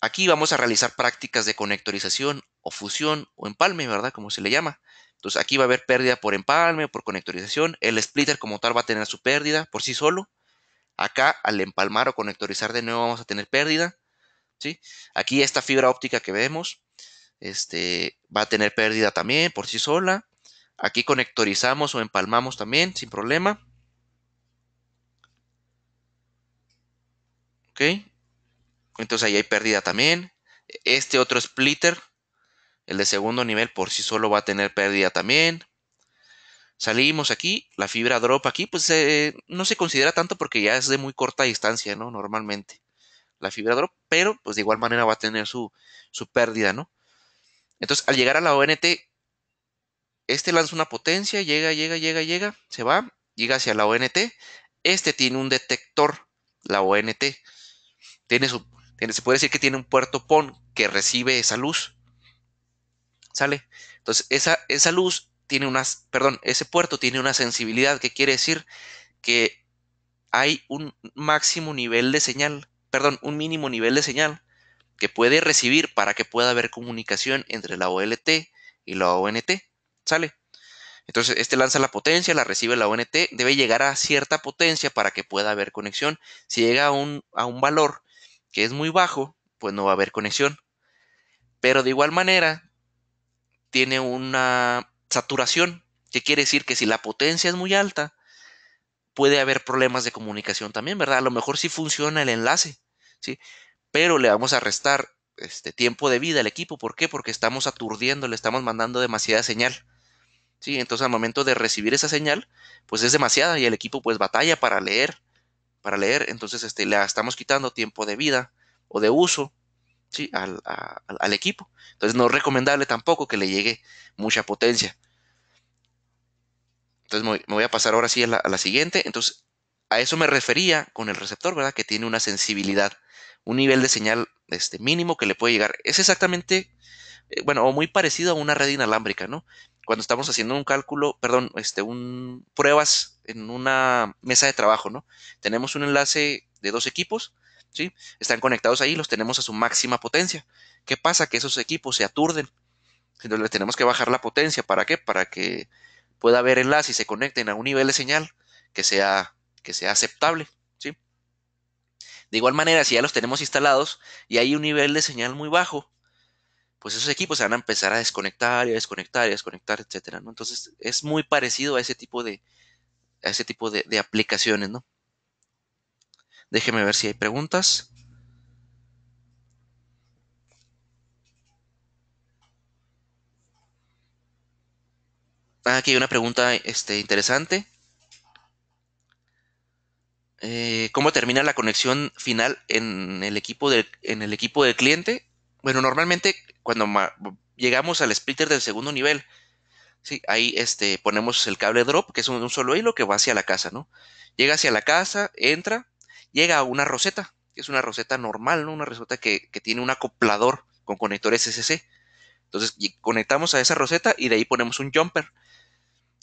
Aquí vamos a realizar prácticas de conectorización o fusión o empalme, ¿verdad? Como se le llama. Entonces aquí va a haber pérdida por empalme o por conectorización. El splitter como tal va a tener su pérdida por sí solo. Acá, al empalmar o conectorizar de nuevo, vamos a tener pérdida. ¿sí? Aquí esta fibra óptica que vemos este, va a tener pérdida también por sí sola. Aquí conectorizamos o empalmamos también sin problema. ¿Ok? Entonces ahí hay pérdida también. Este otro splitter, el de segundo nivel, por sí solo va a tener pérdida también salimos aquí, la fibra drop aquí, pues no se considera tanto porque ya es de muy corta distancia, ¿no? Normalmente la fibra drop, pero pues de igual manera va a tener su, pérdida, ¿no? Entonces, al llegar a la ONT, este lanza una potencia, llega, llega, llega, llega, se va, llega hacia la ONT. Este tiene un detector, la ONT. Tiene su, se puede decir que tiene un puerto PON que recibe esa luz. ¿Sale? Entonces, esa, esa luz tiene unas, perdón, ese puerto tiene una sensibilidad, que quiere decir que hay un máximo nivel de señal, perdón, un mínimo nivel de señal que puede recibir para que pueda haber comunicación entre la OLT y la ONT. ¿Sale? Entonces, este lanza la potencia, la recibe la ONT, debe llegar a cierta potencia para que pueda haber conexión. Si llega a un, a un valor que es muy bajo, pues no va a haber conexión. Pero de igual manera, tiene una saturación, que quiere decir que si la potencia es muy alta, puede haber problemas de comunicación también, ¿verdad? A lo mejor sí funciona el enlace, ¿sí? Pero le vamos a restar este tiempo de vida al equipo. ¿Por qué? Porque estamos aturdiendo, le estamos mandando demasiada señal. ¿Sí? Entonces al momento de recibir esa señal, pues es demasiada y el equipo pues batalla para leer, para leer. Entonces este, le estamos quitando tiempo de vida o de uso ¿sí? Al, equipo. Entonces no es recomendable tampoco que le llegue mucha potencia. Entonces me voy a pasar ahora sí a la, siguiente. Entonces a eso me refería con el receptor, ¿verdad? Que tiene una sensibilidad, un nivel de señal este, mínimo que le puede llegar. Es exactamente, eh, bueno, o muy parecido a una red inalámbrica, ¿no? Cuando estamos haciendo un cálculo, perdón, este, un, pruebas en una mesa de trabajo, ¿no? Tenemos un enlace de dos equipos ¿sí? Están conectados ahí, los tenemos a su máxima potencia. ¿Qué pasa? Que esos equipos se aturden. Entonces les tenemos que bajar la potencia. ¿Para qué? Para que pueda haber enlace y se conecten a un nivel de señal que sea, que sea aceptable. ¿sí? De igual manera, si ya los tenemos instalados y hay un nivel de señal muy bajo, pues esos equipos se van a empezar a desconectar y a desconectar y a desconectar, etcétera. Entonces es muy parecido a ese tipo de, a ese tipo de aplicaciones, ¿no? Déjeme ver si hay preguntas. Ah, aquí hay una pregunta este, interesante. Eh, ¿Cómo termina la conexión final en el, equipo del, en el equipo cliente? Bueno, normalmente cuando llegamos al splitter del segundo nivel, ¿sí? ahí este, ponemos el cable drop, que es un, un, solo hilo que va hacia la casa, ¿no? Llega hacia la casa, entra, llega a una roseta, que es una roseta normal, ¿no? Una roseta que, tiene un acoplador con conectores SCC. Entonces conectamos a esa roseta y de ahí ponemos un jumper.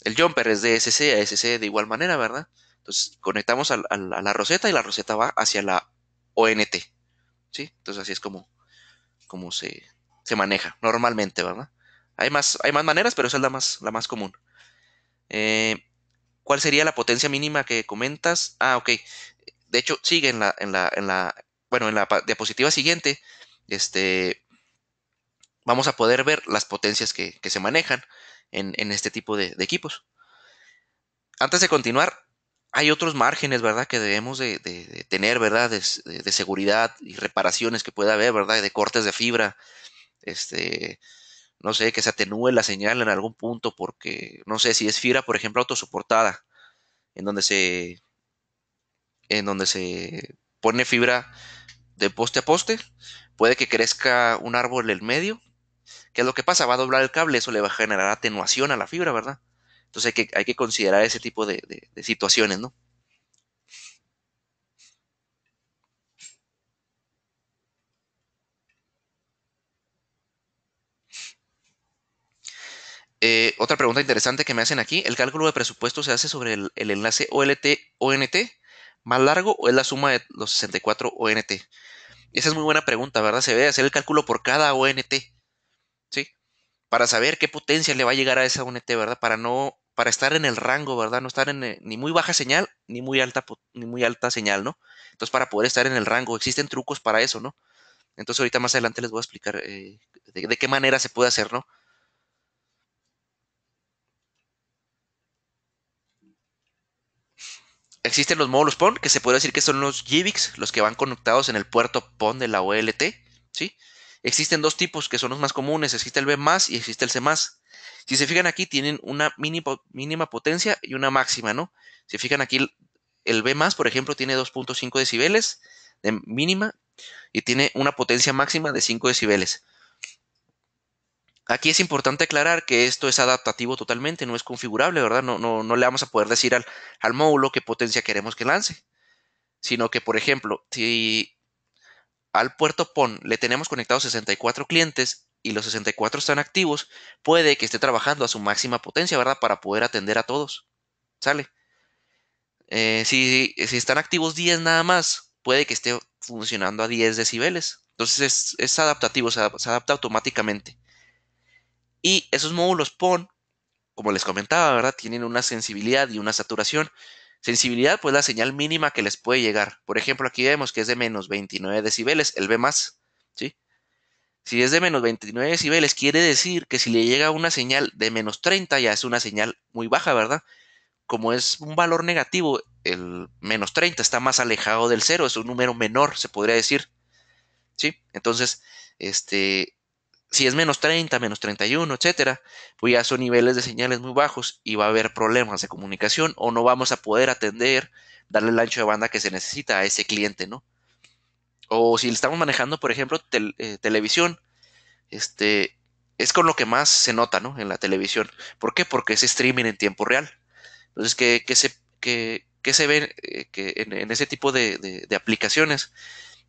El jumper es de SC a SC de igual manera, ¿verdad? Entonces conectamos a, la roseta y la roseta va hacia la ONT. ¿Sí? Entonces así es como, como se, se, maneja normalmente, ¿verdad? Hay más, hay más maneras, pero esa es la más, la más común. Eh, ¿Cuál sería la potencia mínima que comentas? Ah, ok de hecho, sigue en la, bueno, en la diapositiva siguiente, este, vamos a poder ver las potencias que, se manejan en, este tipo de, equipos. Antes de continuar, hay otros márgenes, ¿verdad?, que debemos de, tener, ¿verdad?, de, seguridad y reparaciones que pueda haber, ¿verdad?, de cortes de fibra, este, no sé, que se atenúe la señal en algún punto porque, no sé, si es fibra, por ejemplo, autosoportada, en donde se en donde se pone fibra de poste a poste. Puede que crezca un árbol en el medio. ¿Qué es lo que pasa? Va a doblar el cable, eso le va a generar atenuación a la fibra, ¿verdad? Entonces hay que, considerar ese tipo de, situaciones, ¿no? Eh, otra pregunta interesante que me hacen aquí, ¿el cálculo de presupuesto se hace sobre el enlace OLT-ONT más largo o es la suma de los 64 ONT? Esa es muy buena pregunta, ¿verdad? Se debe hacer el cálculo por cada ONT, ¿sí? Para saber qué potencia le va a llegar a esa ONT, ¿verdad? Para no, para estar en el rango, ¿verdad? No estar en eh, ni muy baja señal, ni muy alta, ni muy alta señal, ¿no? Entonces, para poder estar en el rango, existen trucos para eso, ¿no? Entonces, ahorita más adelante les voy a explicar eh, de, qué manera se puede hacer, ¿no? Existen los módulos PON, que se puede decir que son los GBIX, los que van conectados en el puerto PON de la OLT, ¿sí? Existen dos tipos que son los más comunes, existe el B+, y existe el C+. Si se fijan aquí, tienen una mínima, potencia y una máxima, ¿no? Si fijan aquí, el B+, por ejemplo, tiene 2.5 decibeles de mínima y tiene una potencia máxima de 5 decibeles. Aquí es importante aclarar que esto es adaptativo totalmente, no es configurable, ¿verdad? No, no, no le vamos a poder decir al, módulo qué potencia queremos que lance, sino que, por ejemplo, si al puerto PON le tenemos conectados 64 clientes y los 64 están activos, puede que esté trabajando a su máxima potencia, ¿verdad? Para poder atender a todos. ¿Sale? Eh, si, están activos 10 nada más, puede que esté funcionando a 10 decibeles. Entonces es, adaptativo, se adapta automáticamente. Y esos módulos PON, como les comentaba, ¿verdad? Tienen una sensibilidad y una saturación. Sensibilidad, pues la señal mínima que les puede llegar. Por ejemplo, aquí vemos que es de menos 29 decibeles, el B más, ¿sí? Si es de menos 29 decibeles, quiere decir que si le llega una señal de menos 30, ya es una señal muy baja, ¿verdad? Como es un valor negativo, el menos 30 está más alejado del cero, es un número menor, se podría decir. ¿Sí? Entonces, este, si es menos 30, menos 31, etcétera, pues ya son niveles de señales muy bajos y va a haber problemas de comunicación o no vamos a poder atender, darle el ancho de banda que se necesita a ese cliente, ¿no? O si le estamos manejando, por ejemplo, eh, televisión, este es con lo que más se nota, ¿no? En la televisión. ¿Por qué? Porque es streaming en tiempo real. Entonces, ¿qué, se, se ve eh, que en, ese tipo de, de aplicaciones?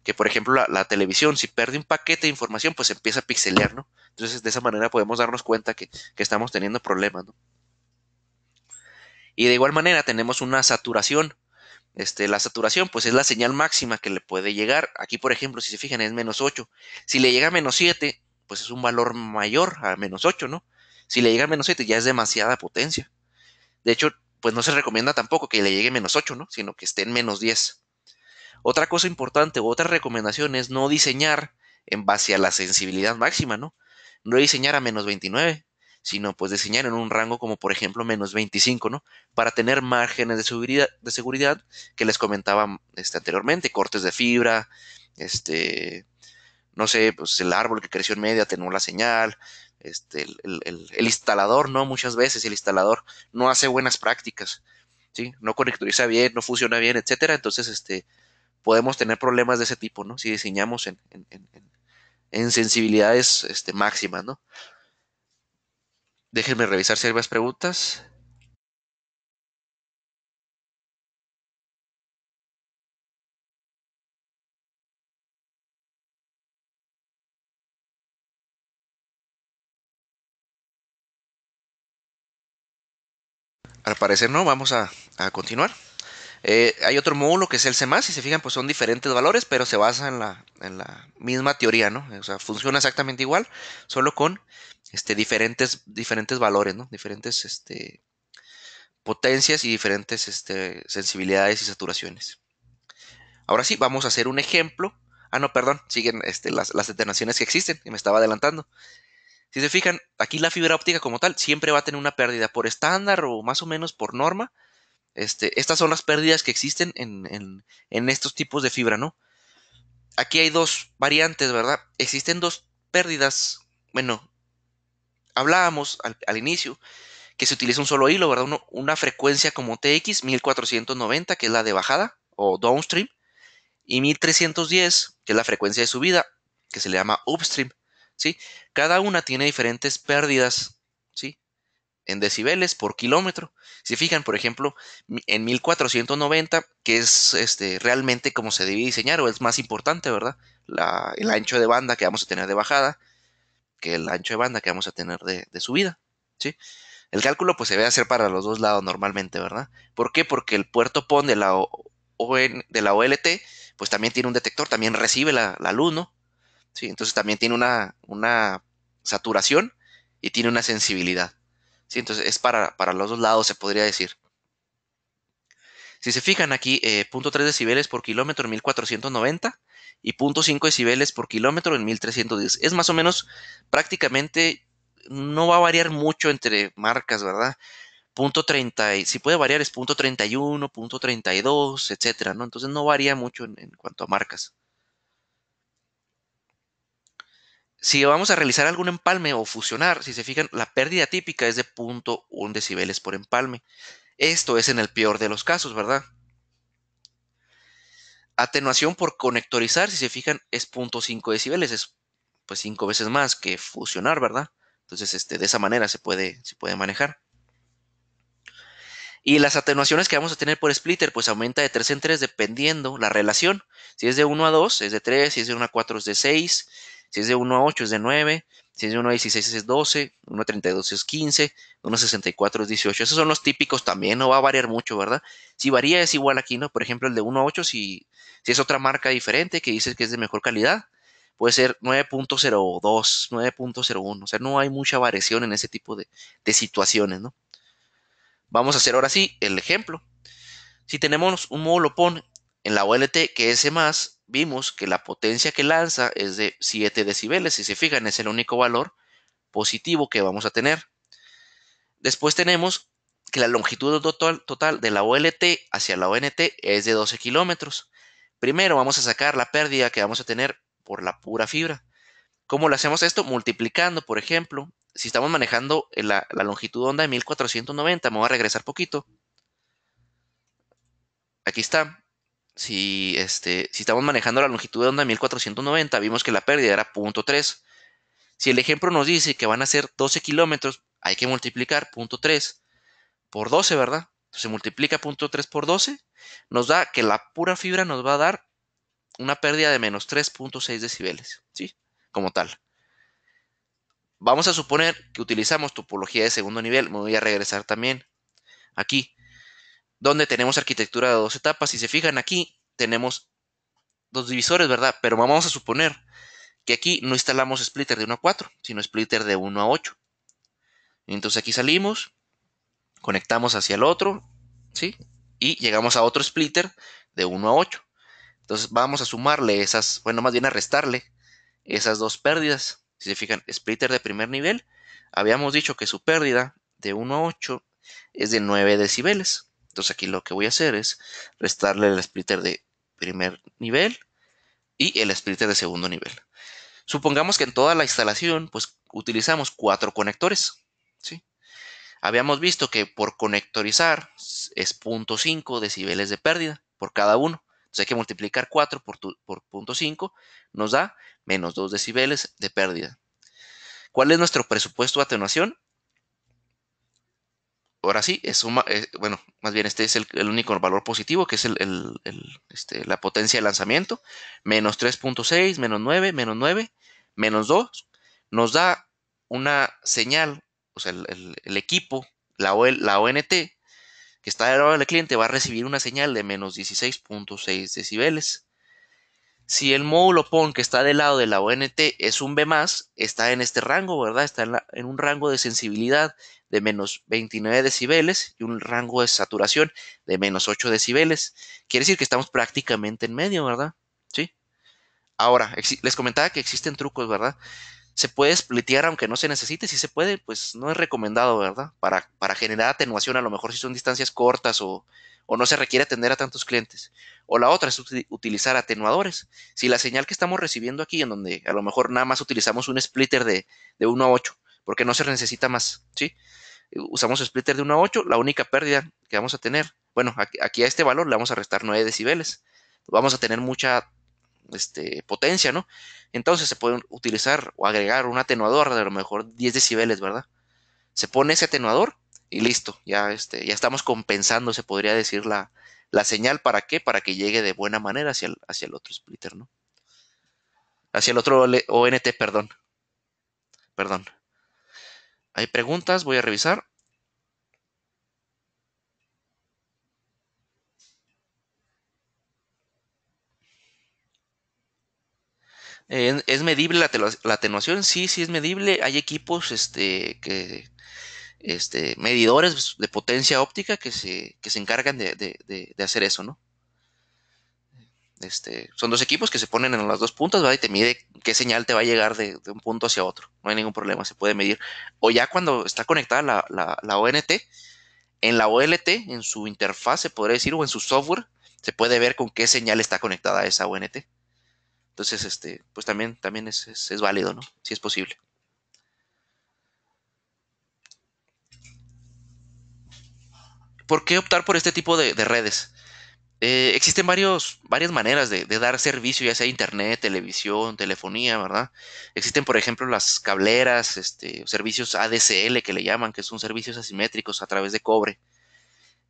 que por ejemplo la, televisión, si pierde un paquete de información, pues empieza a pixelear, ¿no? Entonces de esa manera podemos darnos cuenta que, estamos teniendo problemas, ¿no? Y de igual manera tenemos una saturación. Este, la saturación, pues es la señal máxima que le puede llegar. Aquí, por ejemplo, si se fijan, es menos 8. Si le llega a menos 7, pues es un valor mayor a menos 8, ¿no? Si le llega a menos 7, ya es demasiada potencia. De hecho, pues no se recomienda tampoco que le llegue menos 8, ¿no? Sino que esté en menos 10. Otra cosa importante, otra recomendación es no diseñar en base a la sensibilidad máxima, ¿no? No diseñar a menos 29, sino pues diseñar en un rango como por ejemplo menos 25, ¿no? Para tener márgenes de seguridad, que les comentaba este, anteriormente, cortes de fibra, este, no sé, pues el árbol que creció en media tenía la señal, este, el, el, el, instalador, ¿no? Muchas veces el instalador no hace buenas prácticas, ¿sí? No conectoriza bien, no funciona bien, etcétera, entonces, este, podemos tener problemas de ese tipo, ¿no? Si diseñamos en, sensibilidades este, máximas, ¿no? Déjenme revisar si hay más preguntas. Al parecer no, vamos a continuar. Eh, hay otro módulo que es el CMAS, si se fijan, pues son diferentes valores, pero se basa en la, misma teoría, ¿no? O sea, funciona exactamente igual, solo con este, diferentes, diferentes valores, ¿no? Diferentes este, potencias y diferentes este, sensibilidades y saturaciones. Ahora sí, vamos a hacer un ejemplo. Ah, no, perdón, siguen las, las que existen, y me estaba adelantando. Si se fijan, aquí la fibra óptica como tal siempre va a tener una pérdida por estándar o más o menos por norma este, estas son las pérdidas que existen en, estos tipos de fibra, ¿no? Aquí hay dos variantes, ¿verdad? Existen dos pérdidas. Bueno, hablábamos al, inicio que se utiliza un solo hilo, ¿verdad? una frecuencia como TX 1490, que es la de bajada o downstream, y 1310, que es la frecuencia de subida, que se le llama upstream, ¿sí? Cada una tiene diferentes pérdidas en decibeles por kilómetro. Si fijan, por ejemplo, en 1490, que es este, realmente como se debe diseñar, o es más importante, ¿verdad? el ancho de banda que vamos a tener de bajada, que el ancho de banda que vamos a tener de, subida, ¿sí? El cálculo pues se debe hacer para los dos lados normalmente, ¿verdad? ¿Por qué? Porque el puerto PON de la, de la OLT pues también tiene un detector, también recibe la, la luz, ¿no? ¿Sí? Entonces también tiene una, una saturación y tiene una sensibilidad. Entonces es para, los dos lados, se podría decir. Si se fijan aquí, eh, 0.3 decibeles por kilómetro en 1490 y 0.5 decibeles por kilómetro en 1310. Es más o menos prácticamente, no va a variar mucho entre marcas, ¿verdad? Punto y si puede variar es punto .31, .32, etcétera, ¿no? Entonces no varía mucho en cuanto a marcas. Si vamos a realizar algún empalme o fusionar, si se fijan, la pérdida típica es de 0.1 decibeles por empalme. Esto es en el peor de los casos, ¿verdad? Atenuación por conectorizar, si se fijan, es 0.5 decibeles, es pues 5 veces más que fusionar, ¿verdad? Entonces, este, de esa manera se puede, se puede manejar. Y las atenuaciones que vamos a tener por splitter, pues aumenta de 3 en 3 dependiendo la relación. Si es de 1 a 2, es de 3, si es de 1 a 4, es de 6 si es de 1 a 8 es de 9, si es de 1 a 16 es 12, 1 a 32 es 15, 1 a 64 es 18. Esos son los típicos también, no va a variar mucho, ¿verdad? Si varía es igual aquí, ¿no? Por ejemplo, el de 1 a 8, si, si es otra marca diferente que dice que es de mejor calidad, puede ser 9.02, 9.01. O sea, no hay mucha variación en ese tipo de, situaciones, ¿no? Vamos a hacer ahora sí el ejemplo. Si tenemos un módulo PON en la OLT que es e más vimos que la potencia que lanza es de 7 decibeles. Si se fijan, es el único valor positivo que vamos a tener. Después tenemos que la longitud total, de la OLT hacia la ONT es de 12 kilómetros. Primero vamos a sacar la pérdida que vamos a tener por la pura fibra. ¿Cómo lo hacemos esto? Multiplicando, por ejemplo, si estamos manejando la, longitud onda de 1490, me voy a regresar poquito. Aquí está si, este, si estamos manejando la longitud de onda 1490, vimos que la pérdida era 0.3. Si el ejemplo nos dice que van a ser 12 kilómetros, hay que multiplicar 0.3 por 12, ¿verdad? Entonces multiplica 0.3 por 12, nos da que la pura fibra nos va a dar una pérdida de menos 3.6 decibeles, ¿sí? Como tal. Vamos a suponer que utilizamos topología de segundo nivel, me voy a regresar también aquí donde tenemos arquitectura de dos etapas. Si se fijan aquí, tenemos dos divisores, ¿verdad? Pero vamos a suponer que aquí no instalamos splitter de 1 a 4, sino splitter de 1 a 8. Entonces aquí salimos, conectamos hacia el otro, ¿sí? Y llegamos a otro splitter de 1 a 8. Entonces vamos a sumarle esas, bueno, más bien a restarle esas dos pérdidas. Si se fijan, splitter de primer nivel, habíamos dicho que su pérdida de 1 a 8 es de 9 decibeles. Entonces aquí lo que voy a hacer es restarle el splitter de primer nivel y el splitter de segundo nivel. Supongamos que en toda la instalación pues utilizamos cuatro conectores. ¿sí? Habíamos visto que por conectorizar es 0.5 decibeles de pérdida por cada uno. Entonces hay que multiplicar 4 por, por 0.5 nos da menos 2 decibeles de pérdida. ¿Cuál es nuestro presupuesto de atenuación? ahora sí, es eh, bueno, más bien este es el, único valor positivo, que es este, la potencia de lanzamiento, menos 3.6, menos 9, menos 9, menos 2, nos da una señal, o sea, el, equipo, la, e la ONT, que está del lado del cliente, va a recibir una señal de menos 16.6 decibeles. Si el módulo PON que está del lado de la ONT es un B, está en este rango, ¿verdad? Está en, un rango de sensibilidad de menos 29 decibeles y un rango de saturación de menos 8 decibeles. Quiere decir que estamos prácticamente en medio, ¿verdad? Sí. Ahora, les comentaba que existen trucos, ¿verdad? Se puede splitear aunque no se necesite, si se puede, pues no es recomendado, ¿verdad? Para, para generar atenuación, a lo mejor si son distancias cortas o o no se requiere atender a tantos clientes. O la otra es utilizar atenuadores. Si la señal que estamos recibiendo aquí, en donde a lo mejor nada más utilizamos un splitter de, de 1 a 8, porque no se necesita más, ¿sí? Usamos splitter de 1 a 8, la única pérdida que vamos a tener, bueno, aquí, a este valor le vamos a restar 9 decibeles. Vamos a tener mucha este, potencia, ¿no? Entonces se puede utilizar o agregar un atenuador de a lo mejor 10 decibeles, ¿verdad? Se pone ese atenuador y listo, ya, este, ya estamos compensando, se podría decir, la, señal. ¿Para qué? Para que llegue de buena manera hacia el, hacia el otro splitter, ¿no? Hacia el otro ONT, perdón. Perdón. Hay preguntas, voy a revisar. Eh, ¿Es medible la, atenuación? Sí, sí es medible. Hay equipos este, que, este, medidores pues, de potencia óptica que se, que se encargan de, hacer eso, ¿no? Este, son dos equipos que se ponen en las dos puntas, Y te mide qué señal te va a llegar de, un punto hacia otro. No hay ningún problema, se puede medir. O ya cuando está conectada la, la, ONT, en la OLT, en su interfaz, se podría decir, o en su software, se puede ver con qué señal está conectada esa ONT. Entonces, este, pues también, también es, es válido, ¿no? Si es posible. ¿Por qué optar por este tipo de, redes? Eh, existen varios, varias maneras de, dar servicio, ya sea internet, televisión, telefonía, ¿verdad? Existen, por ejemplo, las cableras, este, servicios ADSL que le llaman, que son servicios asimétricos a través de cobre.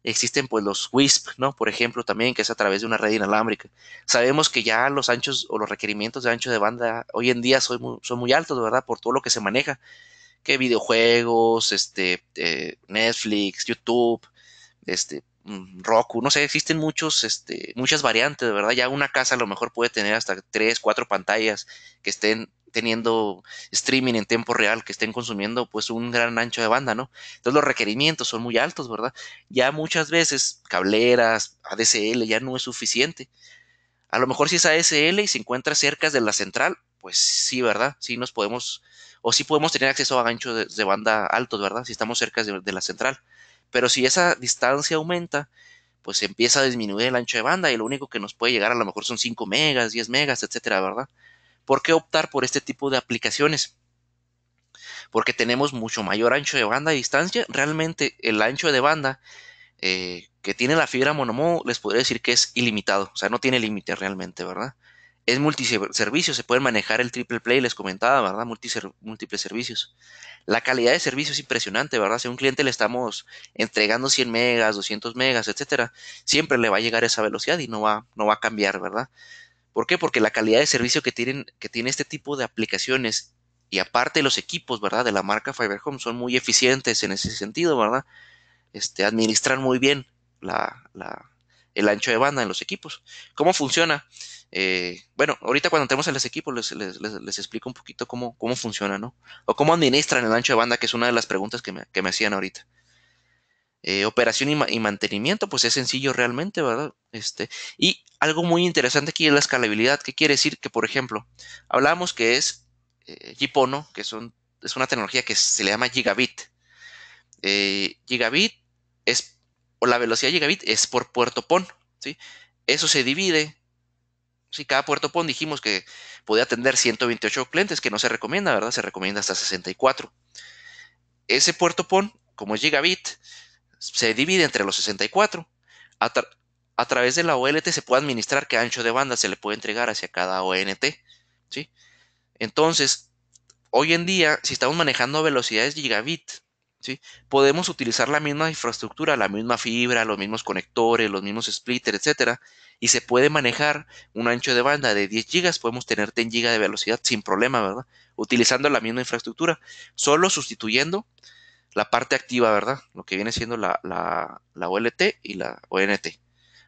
Existen, pues, los WISP, ¿no? Por ejemplo, también, que es a través de una red inalámbrica. Sabemos que ya los anchos o los requerimientos de ancho de banda hoy en día son muy, altos, ¿verdad? Por todo lo que se maneja. Que videojuegos, este, eh, Netflix, YouTube este, mm, Roku, no sé, existen muchos, este, muchas variantes, ¿verdad? Ya una casa a lo mejor puede tener hasta tres, cuatro pantallas que estén teniendo streaming en tiempo real, que estén consumiendo pues un gran ancho de banda, ¿no? Entonces los requerimientos son muy altos, ¿verdad? Ya muchas veces cableras, ADSL ya no es suficiente. A lo mejor si es ADSL y se encuentra cerca de la central, pues sí, ¿verdad? Sí nos podemos, o sí podemos tener acceso a ganchos de, banda altos, ¿verdad? Si estamos cerca de la central. Pero si esa distancia aumenta, pues empieza a disminuir el ancho de banda y lo único que nos puede llegar a lo mejor son 5 megas, 10 megas, etcétera, ¿verdad? ¿Por qué optar por este tipo de aplicaciones? Porque tenemos mucho mayor ancho de banda y distancia. Realmente el ancho de banda eh, que tiene la fibra monomo, les podría decir que es ilimitado, o sea, no tiene límite realmente, ¿verdad? es multiservicio, se pueden manejar el triple play, les comentaba, ¿verdad? Multiser múltiples servicios. La calidad de servicio es impresionante, ¿verdad? Si a un cliente le estamos entregando 100 megas, 200 megas, etcétera, siempre le va a llegar esa velocidad y no va, no va a cambiar, ¿verdad? ¿Por qué? Porque la calidad de servicio que, tienen, que tiene este tipo de aplicaciones y aparte los equipos, ¿verdad? De la marca Fiber Home son muy eficientes en ese sentido, ¿verdad? Este, administran muy bien la, la, el ancho de banda en los equipos. ¿Cómo funciona? Eh, bueno, ahorita cuando entremos en los equipos les, explico un poquito cómo, funciona, ¿no? O cómo administran el ancho de banda, que es una de las preguntas que me, hacían ahorita. Eh, operación y, mantenimiento, pues es sencillo realmente, ¿verdad? Este, y algo muy interesante aquí es la escalabilidad. que quiere decir? Que, por ejemplo, Hablamos que es eh, Gipono, que es una tecnología que se le llama gigabit. Eh, gigabit es, o la velocidad gigabit es por puerto PON, ¿sí? Eso se divide si cada puerto PON dijimos que podía atender 128 clientes, que no se recomienda, ¿verdad? Se recomienda hasta 64. Ese puerto PON, como es gigabit, se divide entre los 64. A, través de la OLT se puede administrar qué ancho de banda se le puede entregar hacia cada ONT, ¿sí? Entonces, hoy en día, si estamos manejando velocidades gigabit Podemos utilizar la misma infraestructura, la misma fibra, los mismos conectores, los mismos splitters, etcétera, y se puede manejar un ancho de banda de 10 GB, podemos tener 10 GB de velocidad sin problema, ¿verdad? Utilizando la misma infraestructura, solo sustituyendo la parte activa, ¿verdad? Lo que viene siendo la, la, la OLT y la ONT,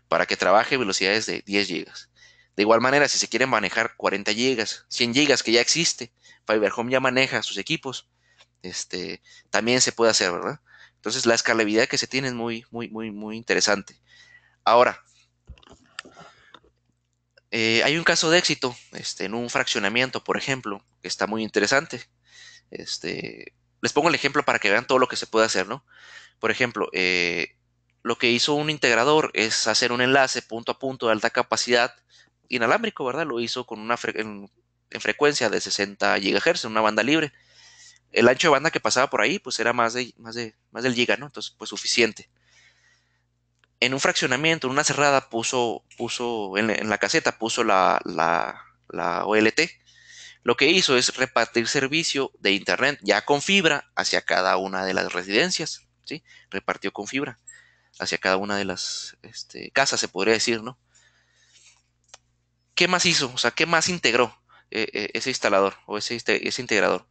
para que trabaje velocidades de 10 GB. De igual manera, si se quieren manejar 40 GB, 100 GB que ya existe, FiberHome ya maneja sus equipos, este, también se puede hacer, ¿verdad? Entonces la escalabilidad que se tiene es muy, muy, muy, muy interesante. Ahora, eh, hay un caso de éxito este, en un fraccionamiento, por ejemplo, que está muy interesante. Este, les pongo el ejemplo para que vean todo lo que se puede hacer, ¿no? Por ejemplo, eh, lo que hizo un integrador es hacer un enlace punto a punto de alta capacidad inalámbrico, ¿verdad? Lo hizo con una en, en, frecuencia de 60 GHz, en una banda libre el ancho de banda que pasaba por ahí, pues era más, de, más, de, más del giga, ¿no? Entonces, pues suficiente. En un fraccionamiento, en una cerrada, puso, en, la caseta, puso la, la, OLT. Lo que hizo es repartir servicio de internet ya con fibra hacia cada una de las residencias, ¿sí? Repartió con fibra hacia cada una de las este, casas, se podría decir, ¿no? ¿Qué más hizo? O sea, ¿qué más integró eh, eh, ese instalador o ese este, integrador?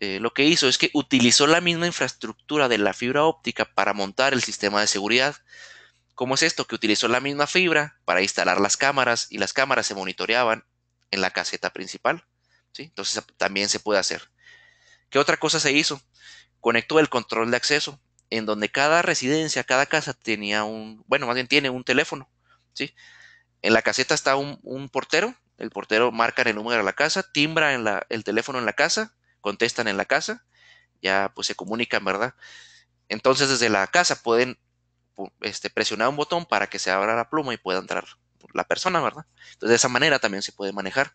Eh, lo que hizo es que utilizó la misma infraestructura de la fibra óptica para montar el sistema de seguridad. ¿Cómo es esto? Que utilizó la misma fibra para instalar las cámaras y las cámaras se monitoreaban en la caseta principal. ¿sí? Entonces también se puede hacer. ¿Qué otra cosa se hizo? Conectó el control de acceso, en donde cada residencia, cada casa tenía un, bueno, más bien tiene un teléfono. ¿sí? En la caseta está un, portero, el portero marca el número de la casa, timbra el teléfono en la casa contestan en la casa, ya pues se comunican, ¿verdad? Entonces desde la casa pueden este, presionar un botón para que se abra la pluma y pueda entrar la persona, ¿verdad? Entonces de esa manera también se puede manejar.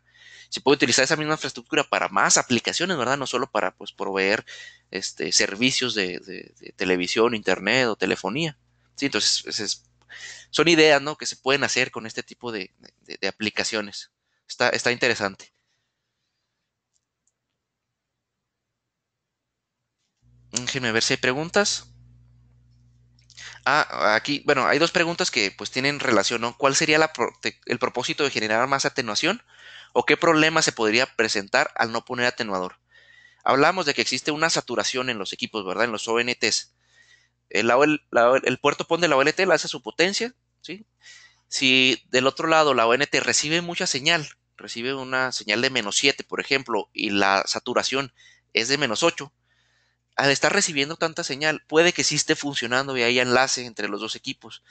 Se puede utilizar esa misma infraestructura para más aplicaciones, ¿verdad? No solo para pues, proveer este, servicios de, televisión, internet o telefonía. Sí, entonces son ideas, ¿no? Que se pueden hacer con este tipo de, de aplicaciones. Está, está interesante. Déjenme mm, ver si hay preguntas. Ah, aquí, bueno, hay dos preguntas que pues tienen relación, ¿no? ¿Cuál sería el propósito de generar más atenuación? ¿O qué problema se podría presentar al no poner atenuador? Hablamos de que existe una saturación en los equipos, ¿verdad? En los ONTs. El, puerto pone la OLT, la hace su potencia, ¿sí? Si del otro lado la ONT recibe mucha señal, recibe una señal de menos 7, por ejemplo, y la saturación es de menos 8, al estar recibiendo tanta señal, puede que sí esté funcionando y haya enlace entre los dos equipos,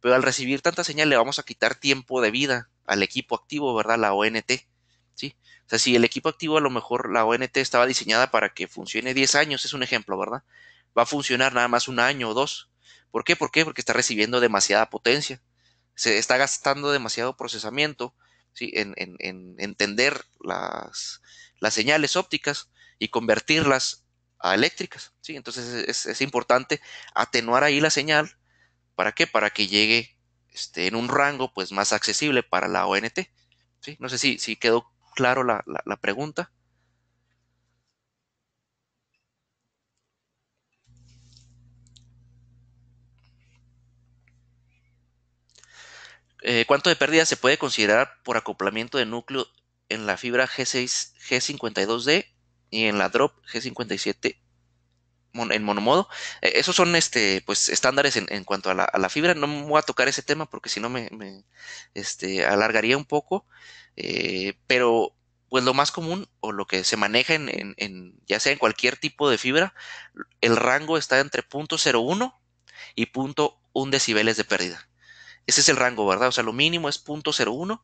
pero al recibir tanta señal le vamos a quitar tiempo de vida al equipo activo, ¿verdad? La ONT, ¿sí? O sea, si el equipo activo a lo mejor la ONT estaba diseñada para que funcione 10 años, es un ejemplo, ¿verdad? Va a funcionar nada más un año o dos. ¿Por qué? ¿Por qué? Porque está recibiendo demasiada potencia. Se está gastando demasiado procesamiento en, entender las, las señales ópticas y convertirlas eléctricas. ¿sí? Entonces es, importante atenuar ahí la señal. ¿Para qué? Para que llegue este, en un rango pues, más accesible para la ONT. ¿sí? No sé si, quedó claro la, pregunta. Eh, ¿Cuánto de pérdida se puede considerar por acoplamiento de núcleo en la fibra G6, G52D y en la drop G57 en monomodo. E, esos son este, pues, estándares en, cuanto a la, fibra. No voy a tocar ese tema porque si no me, este, alargaría un poco. Eh, pero pues lo más común o lo que se maneja en, ya sea en cualquier tipo de fibra, el rango está entre 0.01 y 0.1 decibeles de pérdida. Ese es el rango, ¿verdad? O sea, lo mínimo es 0.01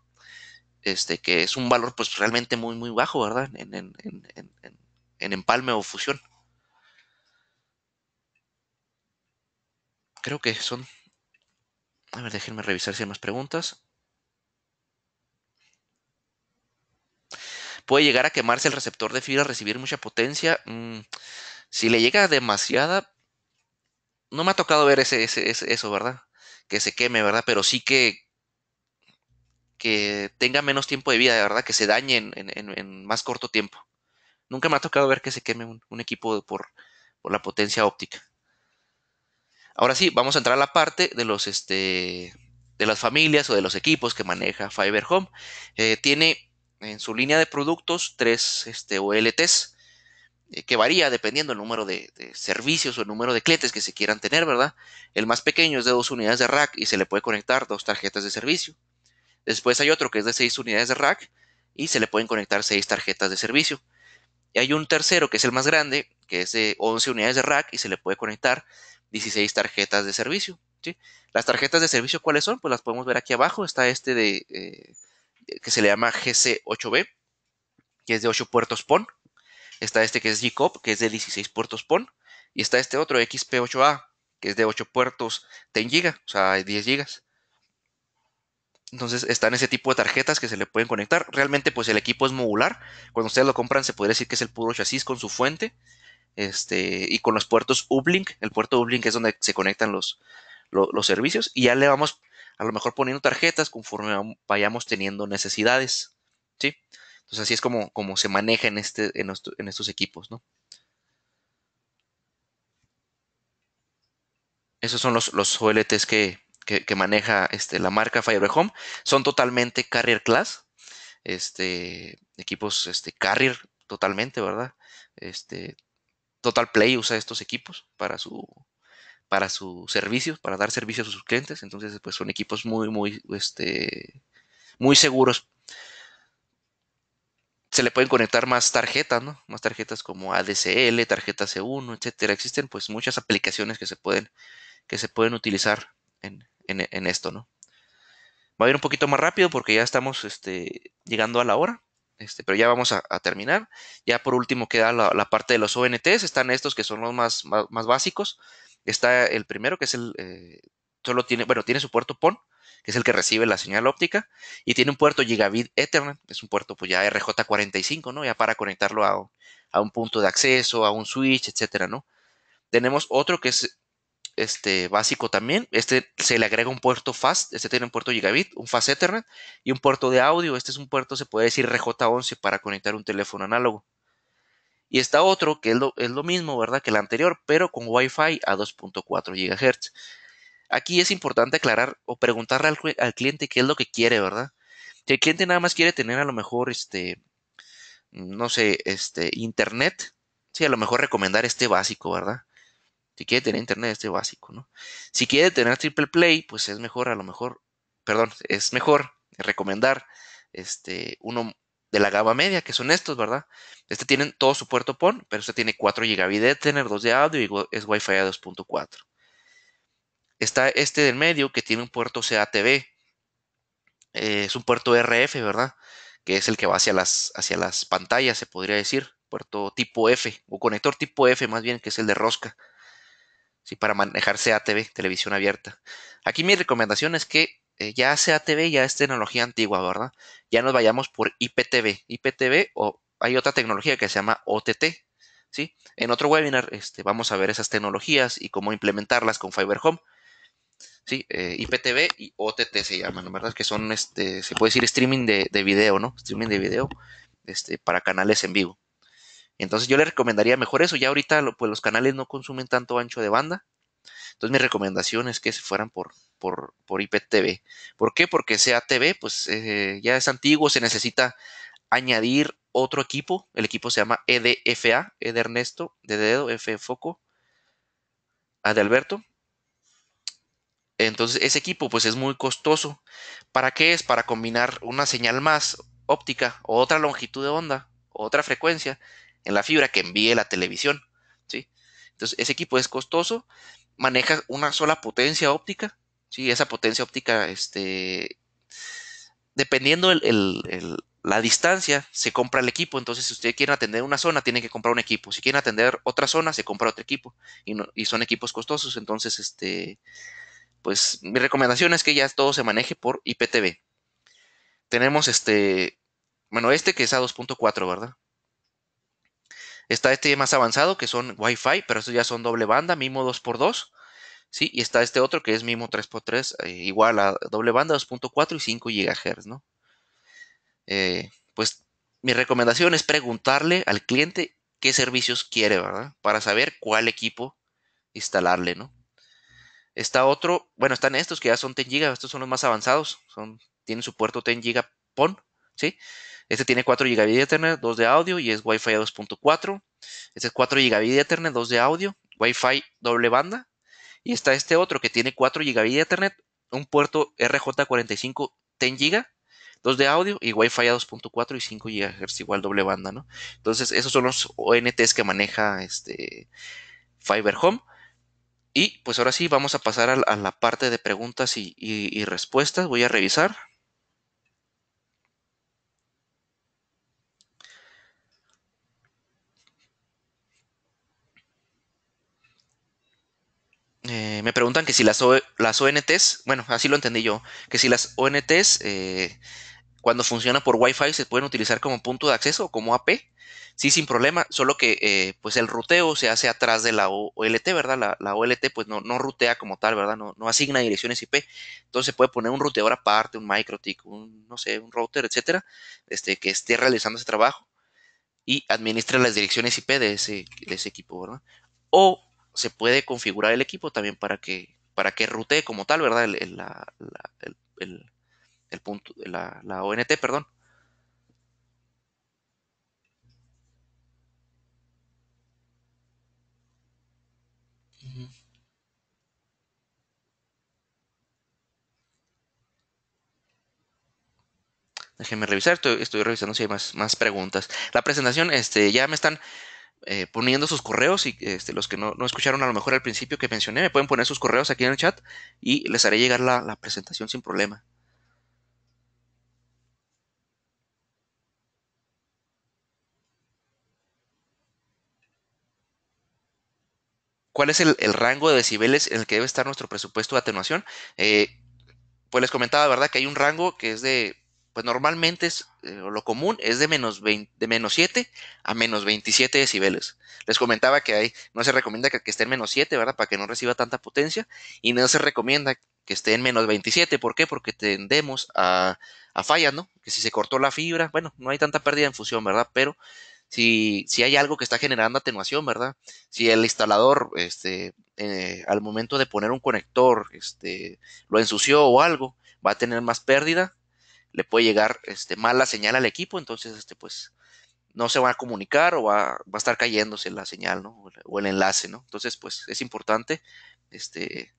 este, que es un valor pues realmente muy, muy bajo, ¿verdad? En, empalme o fusión. Creo que son... A ver, déjenme revisar si hay más preguntas. puede llegar a quemarse el receptor de fibra, recibir mucha potencia. Mm, si le llega demasiada, no me ha tocado ver eso, ¿verdad? Que se queme, ¿verdad? Pero sí que que tenga menos tiempo de vida, de verdad, que se dañe en, más corto tiempo. Nunca me ha tocado ver que se queme un, equipo por, la potencia óptica. Ahora sí, vamos a entrar a la parte de los este, de las familias o de los equipos que maneja Fiber Home. Eh, tiene en su línea de productos tres este, OLTs eh, que varía dependiendo el número de, de, servicios o el número de clientes que se quieran tener, ¿verdad? El más pequeño es de dos unidades de rack y se le puede conectar dos tarjetas de servicio. Después hay otro que es de 6 unidades de rack y se le pueden conectar 6 tarjetas de servicio. Y hay un tercero que es el más grande, que es de 11 unidades de rack y se le puede conectar 16 tarjetas de servicio. Las tarjetas de servicio, ¿cuáles son? Pues las podemos ver aquí abajo. Está este de eh, que se le llama GC8B, que es de 8 puertos PON. Está este que es GCOP, que es de 16 puertos PON. Y está este otro XP8A, que es de 8 puertos 10 GB, o sea, 10 GB. Entonces están ese tipo de tarjetas que se le pueden conectar. Realmente pues el equipo es modular. Cuando ustedes lo compran se podría decir que es el puro chasis con su fuente. Este, y con los puertos Ublink. El puerto Ublink es donde se conectan los, los, servicios. Y ya le vamos a lo mejor poniendo tarjetas conforme vayamos teniendo necesidades. ¿sí? Entonces así es como, como se maneja en, este, en, estos, equipos. ¿no? Esos son los, los OLTs que, que, maneja este, la marca Firehome Home son totalmente carrier class, este, equipos este, carrier totalmente, ¿verdad? Este, Total Play usa estos equipos para su para sus servicios, para dar servicio a sus clientes, entonces pues son equipos muy muy este muy seguros. Se le pueden conectar más tarjetas, ¿no? Más tarjetas como ADSL, tarjeta C1, etcétera. Existen pues muchas aplicaciones que se pueden que se pueden utilizar en, en, esto, ¿no? Va a ir un poquito más rápido porque ya estamos este, llegando a la hora. Este, pero ya vamos a, terminar. Ya por último queda la, parte de los ONTs, están estos que son los más, más, básicos. Está el primero, que es el, eh, solo tiene, bueno, tiene su puerto PON, que es el que recibe la señal óptica, y tiene un puerto Gigabit Ethernet, es un puerto pues ya RJ45, ¿no? Ya para conectarlo a, a un punto de acceso, a un switch, etcétera, ¿no? Tenemos otro que es este, básico también. Este se le agrega un puerto fast, este tiene un puerto gigabit, un fast ethernet y un puerto de audio. Este es un puerto, se puede decir RJ11 para conectar un teléfono análogo. Y está otro que es lo, mismo, ¿verdad? Que el anterior, pero con Wi-Fi a 2.4 GHz. Aquí es importante aclarar o preguntarle al, cliente qué es lo que quiere, ¿verdad? que el cliente nada más quiere tener a lo mejor, este, no sé, este, internet, sí, a lo mejor recomendar este básico, ¿verdad? Si quiere tener internet, este básico, ¿no? Si quiere tener triple play, pues es mejor, a lo mejor, perdón, es mejor recomendar este, uno de la gama media, que son estos, ¿verdad? Este tiene todo su puerto PON, pero este tiene 4 GB de tener, 2 de audio y es Wi-Fi a 2.4. Está este del medio que tiene un puerto CATV, eh, es un puerto RF, ¿verdad? Que es el que va hacia las, hacia las pantallas, se podría decir, puerto tipo F, o conector tipo F más bien, que es el de rosca. ¿sí? para manejar ATV, televisión abierta. Aquí mi recomendación es que eh, ya ya ATV, ya es tecnología antigua, ¿verdad? Ya nos vayamos por IPTV. IPTV o hay otra tecnología que se llama OTT, ¿sí? En otro webinar este, vamos a ver esas tecnologías y cómo implementarlas con Fiber Home. Sí, eh, IPTV y OTT se llaman, ¿verdad? Que son, este, se puede decir streaming de, de video, ¿no? Streaming de video este, para canales en vivo. Entonces yo le recomendaría mejor eso. Ya ahorita pues los canales no consumen tanto ancho de banda. Entonces mi recomendación es que se fueran por, por, por IPTV. ¿Por qué? Porque sea TV, pues eh, ya es antiguo, se necesita añadir otro equipo. El equipo se llama EDFA, ED Ernesto, de dedo, F foco, A de Alberto. Entonces ese equipo pues es muy costoso. ¿Para qué es? Para combinar una señal más óptica o otra longitud de onda, otra frecuencia en la fibra que envíe la televisión. ¿sí? Entonces, ese equipo es costoso, maneja una sola potencia óptica. ¿sí? Esa potencia óptica, este, dependiendo la distancia, se compra el equipo. Entonces, si ustedes quieren atender una zona, tienen que comprar un equipo. Si quieren atender otra zona, se compra otro equipo. Y, y son equipos costosos. Entonces, este, pues mi recomendación es que ya todo se maneje por IPTV. Tenemos este, bueno, este que es a 2.4, ¿verdad? Está este más avanzado que son Wi-Fi, pero estos ya son doble banda, MIMO 2x2. ¿sí? Y está este otro que es MIMO 3x3, eh, igual a doble banda 2.4 y 5 GHz, ¿no? Eh, pues mi recomendación es preguntarle al cliente qué servicios quiere, ¿verdad? Para saber cuál equipo instalarle, ¿no? Está otro, bueno, están estos que ya son 10 GB, estos son los más avanzados, son, tienen su puerto 10 GB PON, ¿sí? Este tiene 4 GB de Ethernet, 2 de audio y es Wi-Fi 2.4. Este es 4 GB de Ethernet, 2 de audio, Wi-Fi doble banda. Y está este otro que tiene 4 GB de Ethernet, un puerto RJ45 10 GB, 2 de audio y Wi-Fi a 2.4 y 5 GHz igual doble banda, ¿no? Entonces, esos son los ONTs que maneja este Fiber Home. Y pues ahora sí, vamos a pasar a, la parte de preguntas y respuestas. Voy a revisar. Eh, me preguntan que si las, o, las ONTs, bueno, así lo entendí yo, que si las ONTs eh, cuando funciona por Wi-Fi se pueden utilizar como punto de acceso o como AP. Sí, sin problema, solo que eh, pues el ruteo se hace atrás de la OLT, ¿verdad? La, la OLT pues no, no, rutea como tal, ¿verdad? No, asigna direcciones IP. Entonces se puede poner un ruteador aparte, un microtic, un, no sé, un router, etcétera, este, que esté realizando ese trabajo y administre las direcciones IP de ese, de ese equipo, ¿verdad? O se puede configurar el equipo también para que, para que rutee como tal, ¿verdad? El, la, el, punto, la, la ONT, perdón. Déjenme revisar, estoy, revisando si hay más, más preguntas. La presentación, este, ya me están, eh, poniendo sus correos y este, los que no, escucharon a lo mejor al principio que mencioné, me pueden poner sus correos aquí en el chat y les haré llegar la, presentación sin problema. ¿Cuál es el, rango de decibeles en el que debe estar nuestro presupuesto de atenuación? Eh, pues les comentaba, ¿verdad? Que hay un rango que es de pues normalmente es, eh, lo común es de menos, menos 7 a menos 27 decibeles. Les comentaba que no se recomienda que, esté en menos 7, ¿verdad? Para que no reciba tanta potencia. Y no se recomienda que esté en menos 27. ¿Por qué? Porque tendemos a, a fallas, ¿no? Que si se cortó la fibra, bueno, no hay tanta pérdida en fusión, ¿verdad? Pero si, si hay algo que está generando atenuación, ¿verdad? Si el instalador, este, eh, al momento de poner un conector, este, lo ensució o algo, va a tener más pérdida le puede llegar este, mala señal al equipo, entonces este, pues no se va a comunicar o va, a estar cayéndose la señal ¿no? o el enlace, ¿no? Entonces, pues es importante este,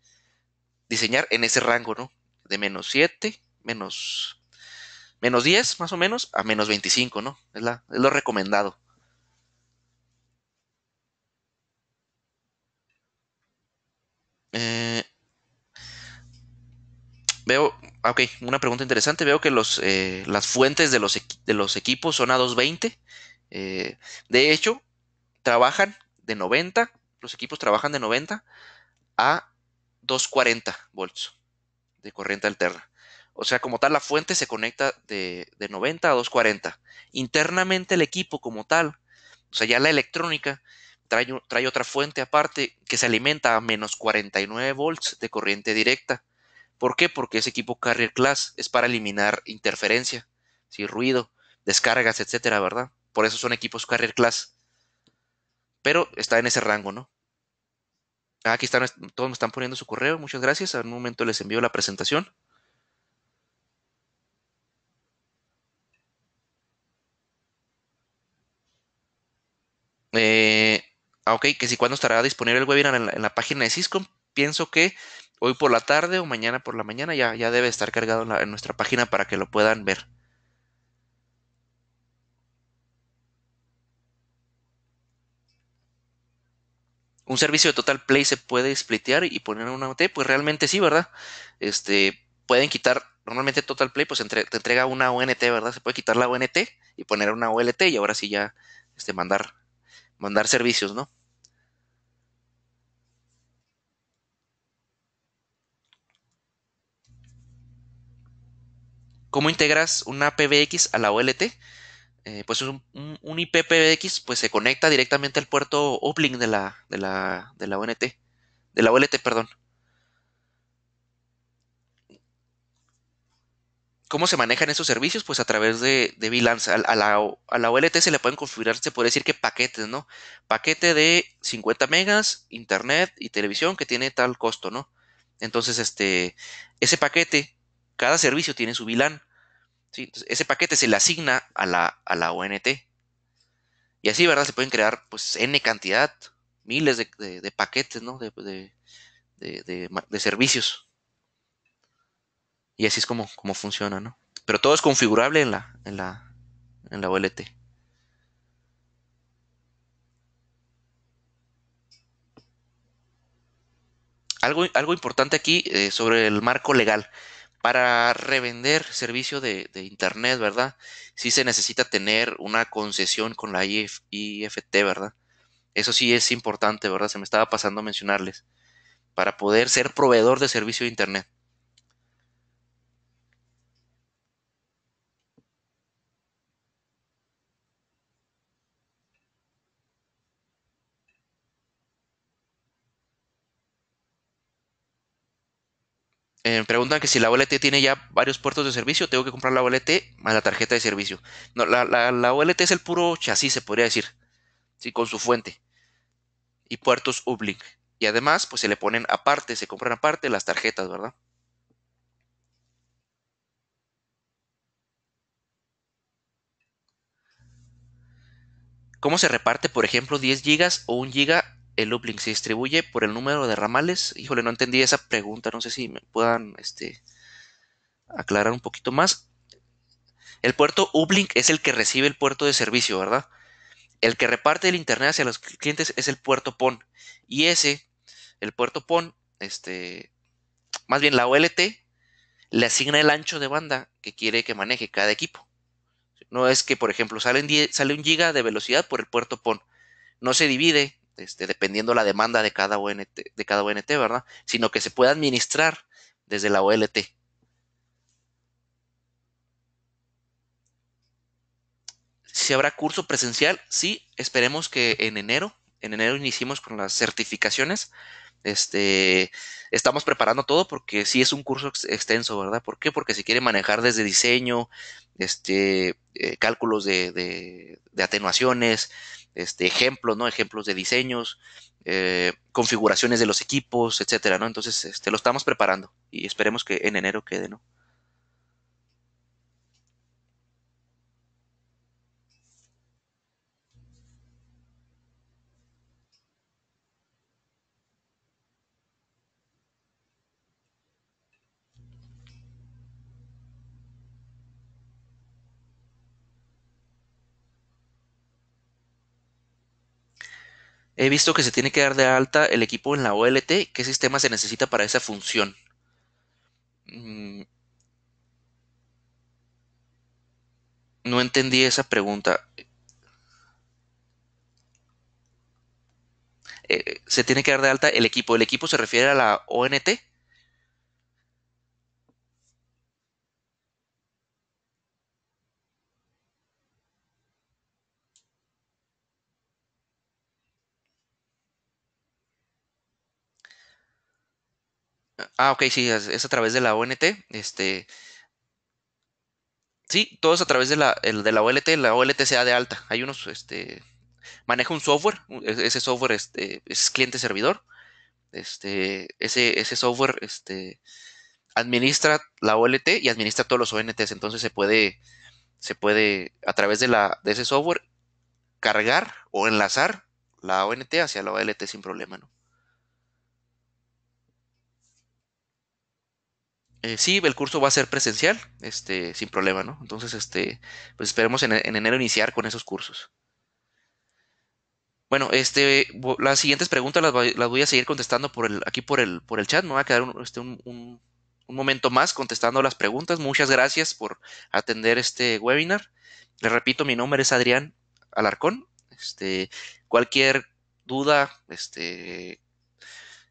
diseñar en ese rango, ¿no? De menos 7, menos, menos 10 más o menos, a menos 25, ¿no? Es, es lo recomendado. Eh, Veo, ah, ok, una pregunta interesante. Veo que los, eh, las fuentes de los, de los, equipos son a 220. Eh, de hecho, trabajan de 90, los equipos trabajan de 90 a 240 volts de corriente alterna. O sea, como tal, la fuente se conecta de, 90 a 240. Internamente el equipo como tal, o sea, ya la electrónica trae, trae otra fuente aparte que se alimenta a menos 49 volts de corriente directa. ¿Por qué? Porque ese equipo carrier class, es para eliminar interferencia, ¿sí? ruido, descargas, etcétera, ¿verdad? Por eso son equipos carrier class. Pero está en ese rango, ¿no? Ah, aquí están, todos me están poniendo su correo, muchas gracias. En un momento les envío la presentación. Eh, ah, ok, que si cuándo estará disponible el webinar en la página de Cisco, pienso que hoy por la tarde o mañana por la mañana ya, ya debe estar cargado en, nuestra página para que lo puedan ver. un servicio de Total Play se puede splitear y poner una OT, pues realmente sí, ¿verdad? Este, pueden quitar, normalmente Total Play pues te entrega una ONT, ¿verdad? Se puede quitar la ONT y poner una OLT y ahora sí ya este, mandar, mandar servicios, ¿no? ¿Cómo integras una PBX a la OLT? Eh, pues un, un, PBX pues se conecta directamente al puerto uplink de la, de de la de la OLT, perdón. ¿Cómo se manejan esos servicios? Pues a través de, de VLANs. A, la, a, OLT se le pueden configurar, se puede decir que paquetes, ¿no? Paquete de 50 megas, internet y televisión que tiene tal costo, ¿no? Entonces, este, ese paquete, cada servicio tiene su VLAN ese paquete se le asigna a la, a la ONT. Y así, ¿verdad? Se pueden crear pues N cantidad, miles de, paquetes, ¿no? De, servicios. Y así es como, funciona, ¿no? Pero todo es configurable en la, en la, en la OLT. Algo, algo importante aquí eh, sobre el marco legal para revender servicio de, Internet, ¿verdad? Sí se necesita tener una concesión con la IFT, ¿verdad? Eso sí es importante, ¿verdad? Se me estaba pasando mencionarles. Para poder ser proveedor de servicio de Internet. Eh, preguntan que si la OLT tiene ya varios puertos de servicio, tengo que comprar la OLT más la tarjeta de servicio. No, la, la, OLT es el puro chasis, se podría decir, sí, con su fuente y puertos ublink. Y además, pues se le ponen aparte, se compran aparte las tarjetas, ¿verdad? ¿Cómo se reparte, por ejemplo, 10 GB o 1 GB el uplink se distribuye por el número de ramales. Híjole, no entendí esa pregunta, no sé si me puedan este, aclarar un poquito más. El puerto uplink es el que recibe el puerto de servicio, ¿verdad? El que reparte el internet hacia los clientes es el puerto PON. Y ese, el puerto PON, este, más bien la OLT, le asigna el ancho de banda que quiere que maneje cada equipo. No es que, por ejemplo, sale un giga de velocidad por el puerto PON. No se divide este, dependiendo la demanda de cada, ONT, de cada ¿verdad? Sino que se pueda administrar desde la OLT. Si habrá curso presencial, sí, esperemos que en enero, en enero iniciemos con las certificaciones. Este, estamos preparando todo porque sí es un curso extenso, ¿verdad? ¿Por qué? Porque si quiere manejar desde diseño, este, eh, cálculos de atenuaciones, este, ejemplos, ¿no? Ejemplos de diseños, eh, configuraciones de los equipos, etcétera, ¿no? Entonces, este, lo estamos preparando y esperemos que en enero quede, ¿no? He visto que se tiene que dar de alta el equipo en la OLT. ¿Qué sistema se necesita para esa función? Mm. No entendí esa pregunta. Eh, se tiene que dar de alta el equipo. ¿El equipo se refiere a la ONT? Ah, ok, sí, es, a través de la ONT. Este, sí, todos a través de la, de la OLT. La OLT se da de alta. Hay unos, este, maneja un software. E, ese software este, es cliente servidor. Este, ese, ese software este, administra la OLT y administra todos los ONTs. Entonces se puede, se puede a través de, la, de ese software cargar o enlazar la ONT hacia la OLT sin problema, ¿no? Eh, sí, el curso va a ser presencial, este, sin problema, ¿no? Entonces, este, pues esperemos en, enero iniciar con esos cursos. Bueno, este, las siguientes preguntas las, voy a seguir contestando por el, aquí por el, por el chat. No va a quedar un, este, momento más contestando las preguntas. Muchas gracias por atender este webinar. Les repito, mi nombre es Adrián Alarcón. Este, cualquier duda, este,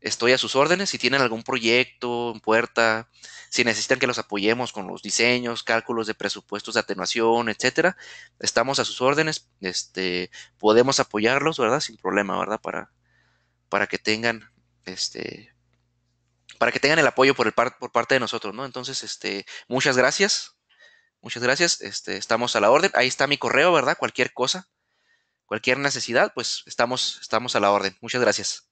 estoy a sus órdenes. Si tienen algún proyecto en puerta, si necesitan que los apoyemos con los diseños, cálculos de presupuestos de atenuación, etcétera, estamos a sus órdenes. Este, podemos apoyarlos, ¿verdad? Sin problema, ¿verdad? Para, para que tengan este para que tengan el apoyo por, el por parte de nosotros, ¿no? Entonces, este, muchas gracias. Muchas gracias. Este, estamos a la orden. Ahí está mi correo, ¿verdad? Cualquier cosa, cualquier necesidad, pues estamos, estamos a la orden. Muchas gracias.